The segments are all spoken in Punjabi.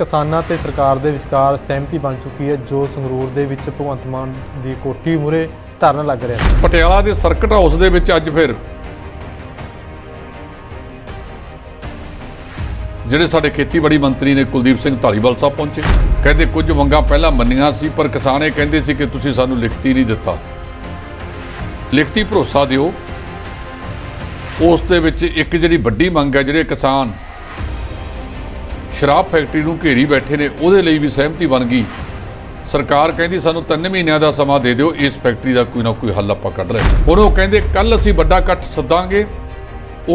ਕਿਸਾਨਾਂ ਤੇ ਸਰਕਾਰ ਦੇ ਵਿਚਕਾਰ ਸਹਿਮਤੀ ਬਣ ਚੁੱਕੀ ਹੈ ਜੋ ਸੰਗਰੂਰ ਦੇ ਵਿੱਚ ਭਗਵੰਤ ਮਾਨ ਦੀ ਕੋਠੀ ਮੁਰੇ ਧਰਨ ਲੱਗ ਰਿਹਾ ਹੈ ਪਟਿਆਲਾ ਦੇ ਸਰਕਟ ਹਾਊਸ ਦੇ ਵਿੱਚ ਅੱਜ ਫਿਰ ਜਿਹੜੇ ਸਾਡੇ ਖੇਤੀਬਾੜੀ ਮੰਤਰੀ ਨੇ ਕੁਲਦੀਪ ਸਿੰਘ ਢਾਲੀਵਾਲ ਸਾਹਿਬ ਪਹੁੰਚੇ ਕਹਿੰਦੇ ਕੁਝ ਮੰਗਾਂ ਪਹਿਲਾਂ ਮੰਨੀਆਂ ਸੀ ਪਰ ਕਿਸਾਨੇ ਕਹਿੰਦੇ ਸੀ ਕਿ ਤੁਸੀਂ ਸਾਨੂੰ ਲਿਖਤੀ ਨਹੀਂ ਦਿੱਤਾ ਲਿਖਤੀ ਭਰੋਸਾ ਦਿਓ ਉਸ ਦੇ ਵਿੱਚ ਇੱਕ ਜਿਹੜੀ ਵੱਡੀ ਮੰਗ ਹੈ ਜਿਹੜੇ ਕਿਸਾਨ ਸ਼ਰਾਬ ਫੈਕਟਰੀ ਨੂੰ ਘੇਰੀ ਬੈਠੇ ਨੇ ਉਹਦੇ ਲਈ ਵੀ ਸਹਿਮਤੀ ਬਣ ਗਈ ਸਰਕਾਰ ਕਹਿੰਦੀ ਸਾਨੂੰ 3 ਮਹੀਨਿਆਂ ਦਾ ਸਮਾਂ ਦੇ ਦਿਓ ਇਸ ਫੈਕਟਰੀ ਦਾ ਕੋਈ ਨਾ ਕੋਈ ਹੱਲ ਆਪਾਂ ਕੱਢ ਰਹੇ ਹੁਣ ਉਹ ਕਹਿੰਦੇ ਕੱਲ ਅਸੀਂ ਵੱਡਾ ਇਕੱਠ ਸੱਦਾਂਗੇ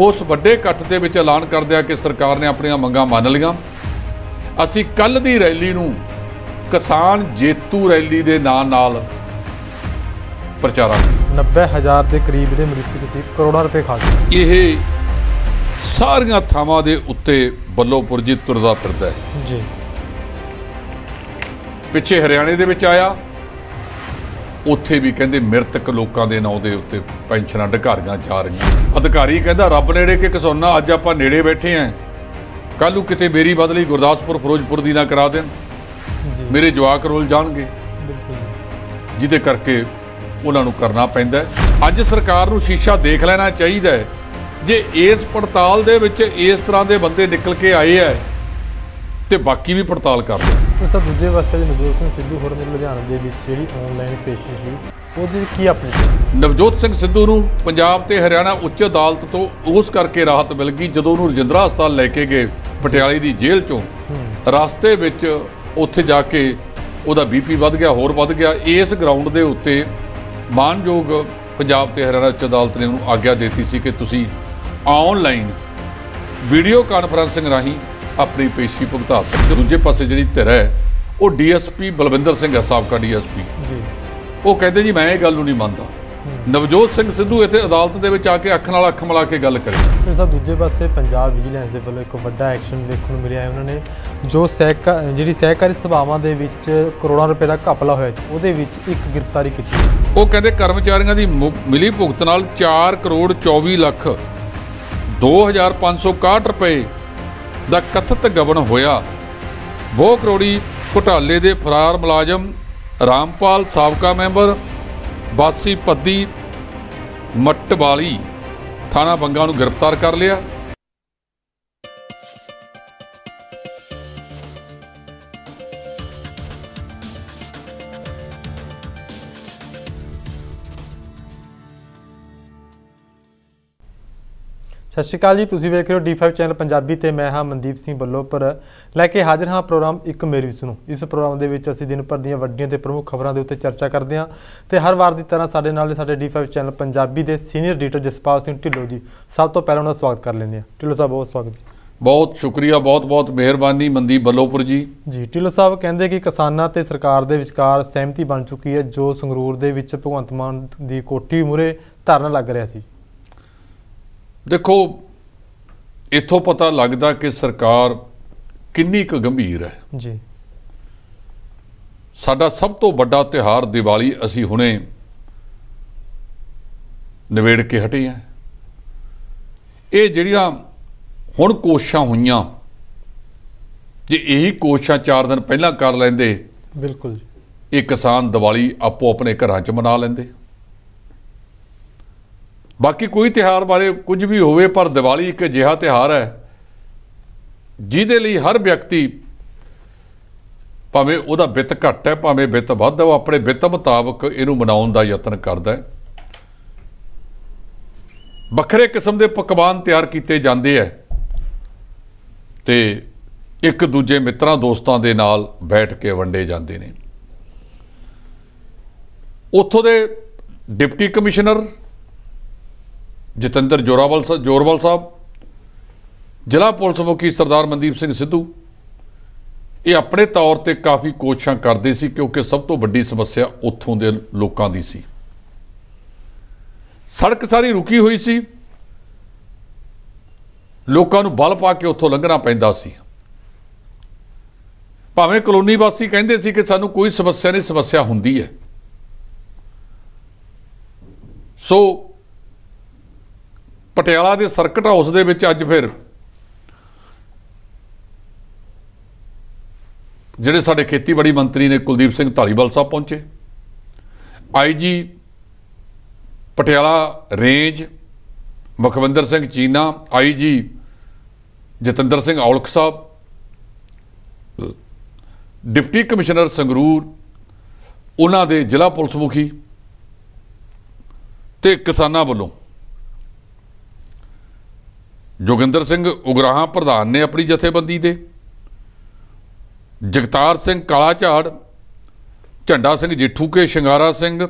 ਉਸ ਵੱਡੇ ਇਕੱਠ ਦੇ ਵਿੱਚ ਐਲਾਨ ਕਰ ਦਿਆ ਕਿ ਸਰਕਾਰ ਨੇ ਆਪਣੀਆਂ ਮੰਗਾਂ ਮੰਨ ਲਈਆਂ ਅਸੀਂ ਕੱਲ ਦੀ ਰੈਲੀ ਨੂੰ ਕਿਸਾਨ ਜੇਤੂ ਰੈਲੀ ਦੇ ਨਾਂ ਨਾਲ ਪ੍ਰਚਾਰਾਂ 90000 ਦੇ ਕਰੀਬ ਦੇ ਮਰੀਜ਼ ਕਿਸੇ ਕਰੋੜਾਂ ਰੁਪਏ ਖਾ ਗਏ ਇਹ ਸਾਰੀਆਂ ਥਾਵਾਂ ਦੇ ਉੱਤੇ ਬੱਲੋਪੁਰ ਜੀ ਤੁਰਦਾ ਫਿਰਦਾ ਹੈ ਜੀ ਪਿੱਛੇ ਹਰਿਆਣੇ ਦੇ ਵਿੱਚ ਆਇਆ ਉੱਥੇ ਵੀ ਕਹਿੰਦੇ ਮਿਰਤਕ ਲੋਕਾਂ ਦੇ ਨਾਂ ਦੇ ਉੱਤੇ ਪੈਨਸ਼ਨਾਂ ਢਕਾਰੀਆਂ ਜਾ ਰਹੀਆਂ ਅਧਿਕਾਰੀ ਕਹਿੰਦਾ ਰੱਬ ਨੇੜੇ ਕਿ ਕਿਸੋਨਾ ਅੱਜ ਆਪਾਂ ਨੇੜੇ ਬੈਠੇ ਆਂ ਕੱਲ ਨੂੰ ਕਿਤੇ ਮੇਰੀ ਬਦਲੀ ਗੁਰਦਾਸਪੁਰ ਫਿਰੋਜ਼ਪੁਰ ਦੀ ਨਾ ਕਰਾ ਦੇਣ ਮੇਰੇ ਜਵਾਕ ਰੋਲ ਜਾਣਗੇ ਜਿਹਦੇ ਕਰਕੇ ਉਹਨਾਂ ਨੂੰ ਕਰਨਾ ਪੈਂਦਾ ਅੱਜ ਸਰਕਾਰ ਨੂੰ ਸ਼ੀਸ਼ਾ ਦੇਖ ਲੈਣਾ ਚਾਹੀਦਾ ਹੈ ਜੇ ਇਸ ਪੜਤਾਲ ਦੇ ਵਿੱਚ ਇਸ ਤਰ੍ਹਾਂ ਦੇ ਬੰਦੇ ਨਿਕਲ ਕੇ ਆਏ ਆ ਤੇ ਬਾਕੀ ਵੀ ਪੜਤਾਲ ਕਰ ਲਓ ਸਰ ਦੂਜੇ ਪਾਸੇ ਨਵਜੋਤ ਸਿੰਘ ਸਿੱਧੂ ਹੋਰ ਦੇ ਲੁਧਿਆਣਾ ਦੇ ਵਿੱਚ ਜਿਹੜੀ ਆਨਲਾਈਨ ਪੇਸ਼ੀ ਸੀ ਉਹਦੇ ਕੀ ਆਪਣੀ ਨਵਜੋਤ ਸਿੰਘ ਸਿੱਧੂ ਨੂੰ ਪੰਜਾਬ ਤੇ ਹਰਿਆਣਾ ਉੱਚ ਅਦਾਲਤ ਤੋਂ ਉਸ ਕਰਕੇ ਰਾਹਤ ਮਿਲ ਗਈ ਜਦੋਂ ਉਹਨੂੰ ਰਜਿੰਦਰਾ ਹਸਪਤਾਲ ਲੈ ਕੇ ਗਏ ਪਟਿਆਲੇ ਦੀ ਜੇਲ੍ਹ ਚੋਂ ਰਸਤੇ ਵਿੱਚ ਉੱਥੇ ਜਾ ਕੇ ਉਹਦਾ ਬੀਪੀ ਵੱਧ ਗਿਆ ਹੋਰ ਵੱਧ ਗਿਆ ਇਸ ਗਰਾਊਂਡ ਦੇ ਉੱਤੇ ਮਾਨਯੋਗ ਪੰਜਾਬ ਤੇ ਹਰਿਆਣਾ ਉੱਚ ਅਦਾਲਤ ਨੇ ਉਹਨੂੰ ਆਗਿਆ ਦਿੱਤੀ ਸੀ ਕਿ ਤੁਸੀਂ ਆਨਲਾਈਨ ਵੀਡੀਓ ਕਾਨਫਰੈਂਸਿੰਗ ਰਾਹੀਂ ਆਪਣੀ ਪੇਸ਼ੀ ਭੁਗਤਾ ਸਕਦੇ ਦੂਜੇ ਪਾਸੇ ਜਿਹੜੀ ਧਿਰ ਹੈ ਉਹ ਡੀਐਸਪੀ ਬਲਵਿੰਦਰ ਸਿੰਘ ਹੈ ਸਾਬਕਾ ਡੀਐਸਪੀ ਜੀ ਉਹ ਕਹਿੰਦੇ ਜੀ ਮੈਂ ਇਹ ਗੱਲ ਨੂੰ ਨਹੀਂ ਮੰਨਦਾ ਨਵਜੋਤ ਸਿੰਘ ਸਿੱਧੂ ਇੱਥੇ ਅਦਾਲਤ ਦੇ ਵਿੱਚ ਆ ਕੇ ਅੱਖ ਨਾਲ ਅੱਖ ਮਿਲਾ ਕੇ ਗੱਲ ਕਰੀ ਫਿਰ ਸਾਹ ਦੂਜੇ ਪਾਸੇ ਪੰਜਾਬ ਵਿਜੀਲੈਂਸ ਦੇ ਵੱਲੋਂ ਇੱਕ ਵੱਡਾ ਐਕਸ਼ਨ ਦੇਖਣ ਨੂੰ ਮਿਲਿਆ ਹੈ ਉਹਨਾਂ ਨੇ ਜੋ ਸਹਿਕਾਰ ਜਿਹੜੀ ਸਹਿਕਾਰੀ ਸਭਾਵਾਂ ਦੇ ਵਿੱਚ ਕਰੋੜਾਂ ਰੁਪਏ ਦਾ ਘਪਲਾ ਹੋਇਆ ਸੀ ਉਹਦੇ ਵਿੱਚ ਇੱਕ ਗ੍ਰਿਫਤਾਰੀ ਕੀਤੀ ਉਹ ਕਹਿੰਦੇ ਕਰਮਚਾਰੀਆਂ ਦੀ ਮਿਲੀ ਭੁਗਤ ਨਾਲ 4 ਕਰੋੜ 24 ਲੱਖ 2561 ਰੁਪਏ ਦਾ ਕਥਿਤ ਗਵਨ ਹੋਇਆ ਬਹੁ ਕਰੋੜੀ ਘੁਟਾਲੇ ਦੇ ਫਰਾਰ ਮੁਲਾਜ਼ਮ ਰਾਮਪਾਲ ਸਾਬਕਾ ਮੈਂਬਰ ਬਾਸੀ ਪੱਦੀ ਮੱਟਵਾਲੀ ਥਾਣਾ ਬੰਗਾ ਨੂੰ ਗ੍ਰਿਫਤਾਰ ਕਰ ਲਿਆ ਸਤਿ ਸ਼੍ਰੀ ਅਕਾਲ ਜੀ ਤੁਸੀਂ ਵੇਖ ਰਹੇ ਹੋ D5 ਚੈਨਲ ਪੰਜਾਬੀ ਤੇ ਮੈਂ ਹਾਂ ਮਨਦੀਪ ਸਿੰਘ ਬੱਲੋਪਰ ਲੈ ਕੇ ਹਾਜ਼ਰ ਹਾਂ ਪ੍ਰੋਗਰਾਮ ਇੱਕ ਮੇਰੀ ਸੁਣੋ ਇਸ ਪ੍ਰੋਗਰਾਮ ਦੇ ਵਿੱਚ ਅਸੀਂ ਦਿਨ ਭਰ ਦੀਆਂ ਵੱਡੀਆਂ ਤੇ ਪ੍ਰਮੁੱਖ ਖਬਰਾਂ ਦੇ ਉੱਤੇ ਚਰਚਾ ਕਰਦੇ ਹਾਂ ਤੇ ਹਰ ਵਾਰ ਦੀ ਤਰ੍ਹਾਂ ਸਾਡੇ ਨਾਲ ਸਾਡੇ D5 ਚੈਨਲ ਪੰਜਾਬੀ ਦੇ ਸੀਨੀਅਰ ਐਡੀਟਰ ਜਸਪਾਲ ਸਿੰਘ ਢਿੱਲੋ ਜੀ ਸਭ ਤੋਂ ਪਹਿਲਾਂ ਉਹਨਾਂ ਦਾ ਸਵਾਗਤ ਕਰ ਲੈਂਦੇ ਹਾਂ ਢਿੱਲੋ ਸਾਹਿਬ ਬਹੁਤ ਸਵਾਗਤ ਜੀ ਬਹੁਤ ਸ਼ੁਕਰੀਆ ਬਹੁਤ-ਬਹੁਤ ਮਿਹਰਬਾਨੀ ਮਨਦੀਪ ਬੱਲੋਪੁਰ ਜੀ ਜੀ ਢਿੱਲੋ ਸਾਹਿਬ ਕਹਿੰਦੇ ਕਿ ਕਿਸਾਨਾਂ ਤੇ ਸਰਕਾਰ ਦੇ ਵਿਚਕਾਰ ਸਹਿਮਤੀ ਬਣ ਚੁੱਕੀ ਹੈ ਜੋ ਸੰਗਰੂਰ ਦੇ ਵਿੱਚ ਭਗਵੰਤ ਮਾਨ ਦੀ ਕੋਠੀ ਮੂਰੇ ਧਰਨਾ ਲੱਗ ਰਿਹਾ ਸੀ ਦੇਖੋ ਇਥੋਂ ਪਤਾ ਲੱਗਦਾ ਕਿ ਸਰਕਾਰ ਕਿੰਨੀ ਕੁ ਗੰਭੀਰ ਹੈ ਜੀ ਸਾਡਾ ਸਭ ਤੋਂ ਵੱਡਾ ਤਿਹਾਰ ਦੀਵਾਲੀ ਅਸੀਂ ਹੁਣੇ ਨਿਵੇੜ ਕੇ ਹਟੇ ਆ ਇਹ ਜਿਹੜੀਆਂ ਹੁਣ ਕੋਸ਼ਾਂ ਹੋਈਆਂ ਜੇ ਇਹੀ ਕੋਸ਼ਾਂ 4 ਦਿਨ ਪਹਿਲਾਂ ਕਰ ਲੈਂਦੇ ਬਿਲਕੁਲ ਇਹ ਕਿਸਾਨ ਦੀਵਾਲੀ ਆਪੋ ਆਪਣੇ ਘਰਾਂ 'ਚ ਮਨਾ ਲੈਂਦੇ ਬਾਕੀ ਕੋਈ ਤਿਹਾਰ ਬਾਰੇ ਕੁਝ ਵੀ ਹੋਵੇ ਪਰ ਦੀਵਾਲੀ ਇੱਕ ਅਜਿਹਾ ਤਿਹਾਰ ਹੈ ਜਿਹਦੇ ਲਈ ਹਰ ਵਿਅਕਤੀ ਭਾਵੇਂ ਉਹਦਾ ਬਿੱਤ ਘੱਟ ਹੈ ਭਾਵੇਂ ਬਿੱਤ ਵੱਧ ਹੈ ਉਹ ਆਪਣੇ ਬਿੱਤ ਮੁਤਾਬਕ ਇਹਨੂੰ ਮਨਾਉਣ ਦਾ ਯਤਨ ਕਰਦਾ ਹੈ ਵੱਖਰੇ ਕਿਸਮ ਦੇ ਪਕਵਾਨ ਤਿਆਰ ਕੀਤੇ ਜਾਂਦੇ ਐ ਤੇ ਇੱਕ ਦੂਜੇ ਮਿੱਤਰਾਂ ਦੋਸਤਾਂ ਦੇ ਨਾਲ ਬੈਠ ਕੇ ਵੰਡੇ ਜਾਂਦੇ ਨੇ ਉੱਥੋਂ ਦੇ ਡਿਪਟੀ ਕਮਿਸ਼ਨਰ ਜਤਿੰਦਰ ਜੋਰਾਵਲ ਜੋਰਵਲ ਸਾਹਿਬ ਜ਼ਿਲ੍ਹਾ ਪੁਲਿਸ ਮੁਖੀ ਸਰਦਾਰ ਮਨਦੀਪ ਸਿੰਘ ਸਿੱਧੂ ਇਹ ਆਪਣੇ ਤੌਰ ਤੇ ਕਾਫੀ ਕੋਸ਼ਿਸ਼ਾਂ ਕਰਦੇ ਸੀ ਕਿਉਂਕਿ ਸਭ ਤੋਂ ਵੱਡੀ ਸਮੱਸਿਆ ਉੱਥੋਂ ਦੇ ਲੋਕਾਂ ਦੀ ਸੀ ਸੜਕ ਸਾਰੀ ਰੁਕੀ ਹੋਈ ਸੀ ਲੋਕਾਂ ਨੂੰ ਬਲ ਪਾ ਕੇ ਉੱਥੋਂ ਲੰਘਣਾ ਪੈਂਦਾ ਸੀ ਭਾਵੇਂ ਕਲੋਨੀ ਵਾਸੀ ਕਹਿੰਦੇ ਸੀ ਕਿ ਸਾਨੂੰ ਕੋਈ ਸਮੱਸਿਆ ਨਹੀਂ ਸਮੱਸਿਆ ਹੁੰਦੀ ਹੈ ਸੋ ਪਟਿਆਲਾ ਦੇ ਸਰਕਟ ਹਾਊਸ ਦੇ ਵਿੱਚ ਅੱਜ ਫਿਰ ਜਿਹੜੇ ਸਾਡੇ ਖੇਤੀਬਾੜੀ ਮੰਤਰੀ ਨੇ ਕੁਲਦੀਪ ਸਿੰਘ ਢਾਲੀਵਾਲ ਸਾਹਿਬ ਪਹੁੰਚੇ IG Patiala range Mukhwinder Singh Chhina IG Jatinder Singh Aulakh Sahib deputy commissioner Sangrur ਉਹਨਾਂ ਦੇ ਜ਼ਿਲ੍ਹਾ ਪੁਲਿਸ ਮੁਖੀ ਤੇ ਕਿਸਾਨਾਂ ਵੱਲੋਂ ਜੋਗਿੰਦਰ ਸਿੰਘ ਉਗਰਾਹਾ ਪ੍ਰਧਾਨ ਨੇ ਆਪਣੀ ਜਥੇਬੰਦੀ ਦੇ ਜਗਤਾਰ ਸਿੰਘ ਕਾਲਾ ਝਾੜ ਝੰਡਾ ਸਿੰਘ ਜਿੱਠੂ ਕੇ ਸ਼ਿੰਗਾਰਾ ਸਿੰਘ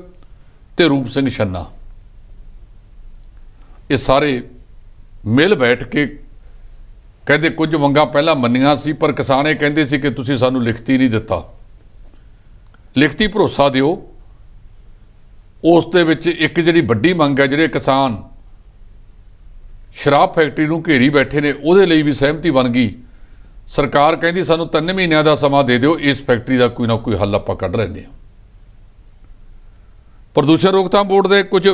ਤੇ ਰੂਪ ਸਿੰਘ ਛੰਨਾ ਇਹ ਸਾਰੇ ਮਿਲ ਬੈਠ ਕੇ ਕਹਿੰਦੇ ਕੁਝ ਮੰਗਾ ਪਹਿਲਾਂ ਮੰਨੀਆਂ ਸੀ ਪਰ ਕਿਸਾਨੇ ਕਹਿੰਦੇ ਸੀ ਕਿ ਤੁਸੀਂ ਸਾਨੂੰ ਲਿਖਤੀ ਨਹੀਂ ਦਿੱਤਾ ਲਿਖਤੀ ਭਰੋਸਾ ਦਿਓ ਉਸ ਦੇ ਵਿੱਚ ਇੱਕ ਜਿਹੜੀ ਵੱਡੀ ਮੰਗ ਹੈ ਜਿਹੜੇ ਕਿਸਾਨ ਸ਼ਰਾਬ ਫੈਕਟਰੀ ਨੂੰ ਘੇਰੀ ਬੈਠੇ ਨੇ ਉਹਦੇ ਲਈ ਵੀ ਸਹਿਮਤੀ ਬਣ ਗਈ ਸਰਕਾਰ ਕਹਿੰਦੀ ਸਾਨੂੰ 3 ਮਹੀਨਿਆਂ ਦਾ ਸਮਾਂ ਦੇ ਦਿਓ ਇਸ ਫੈਕਟਰੀ ਦਾ ਕੋਈ ਨਾ ਕੋਈ ਹੱਲ ਆਪਾਂ ਕੱਢ ਲੈਂਦੇ ਹਾਂ ਪ੍ਰਦੂਸ਼ਣ ਰੋਕਥਾਮ ਬੋਰਡ ਦੇ ਕੁਝ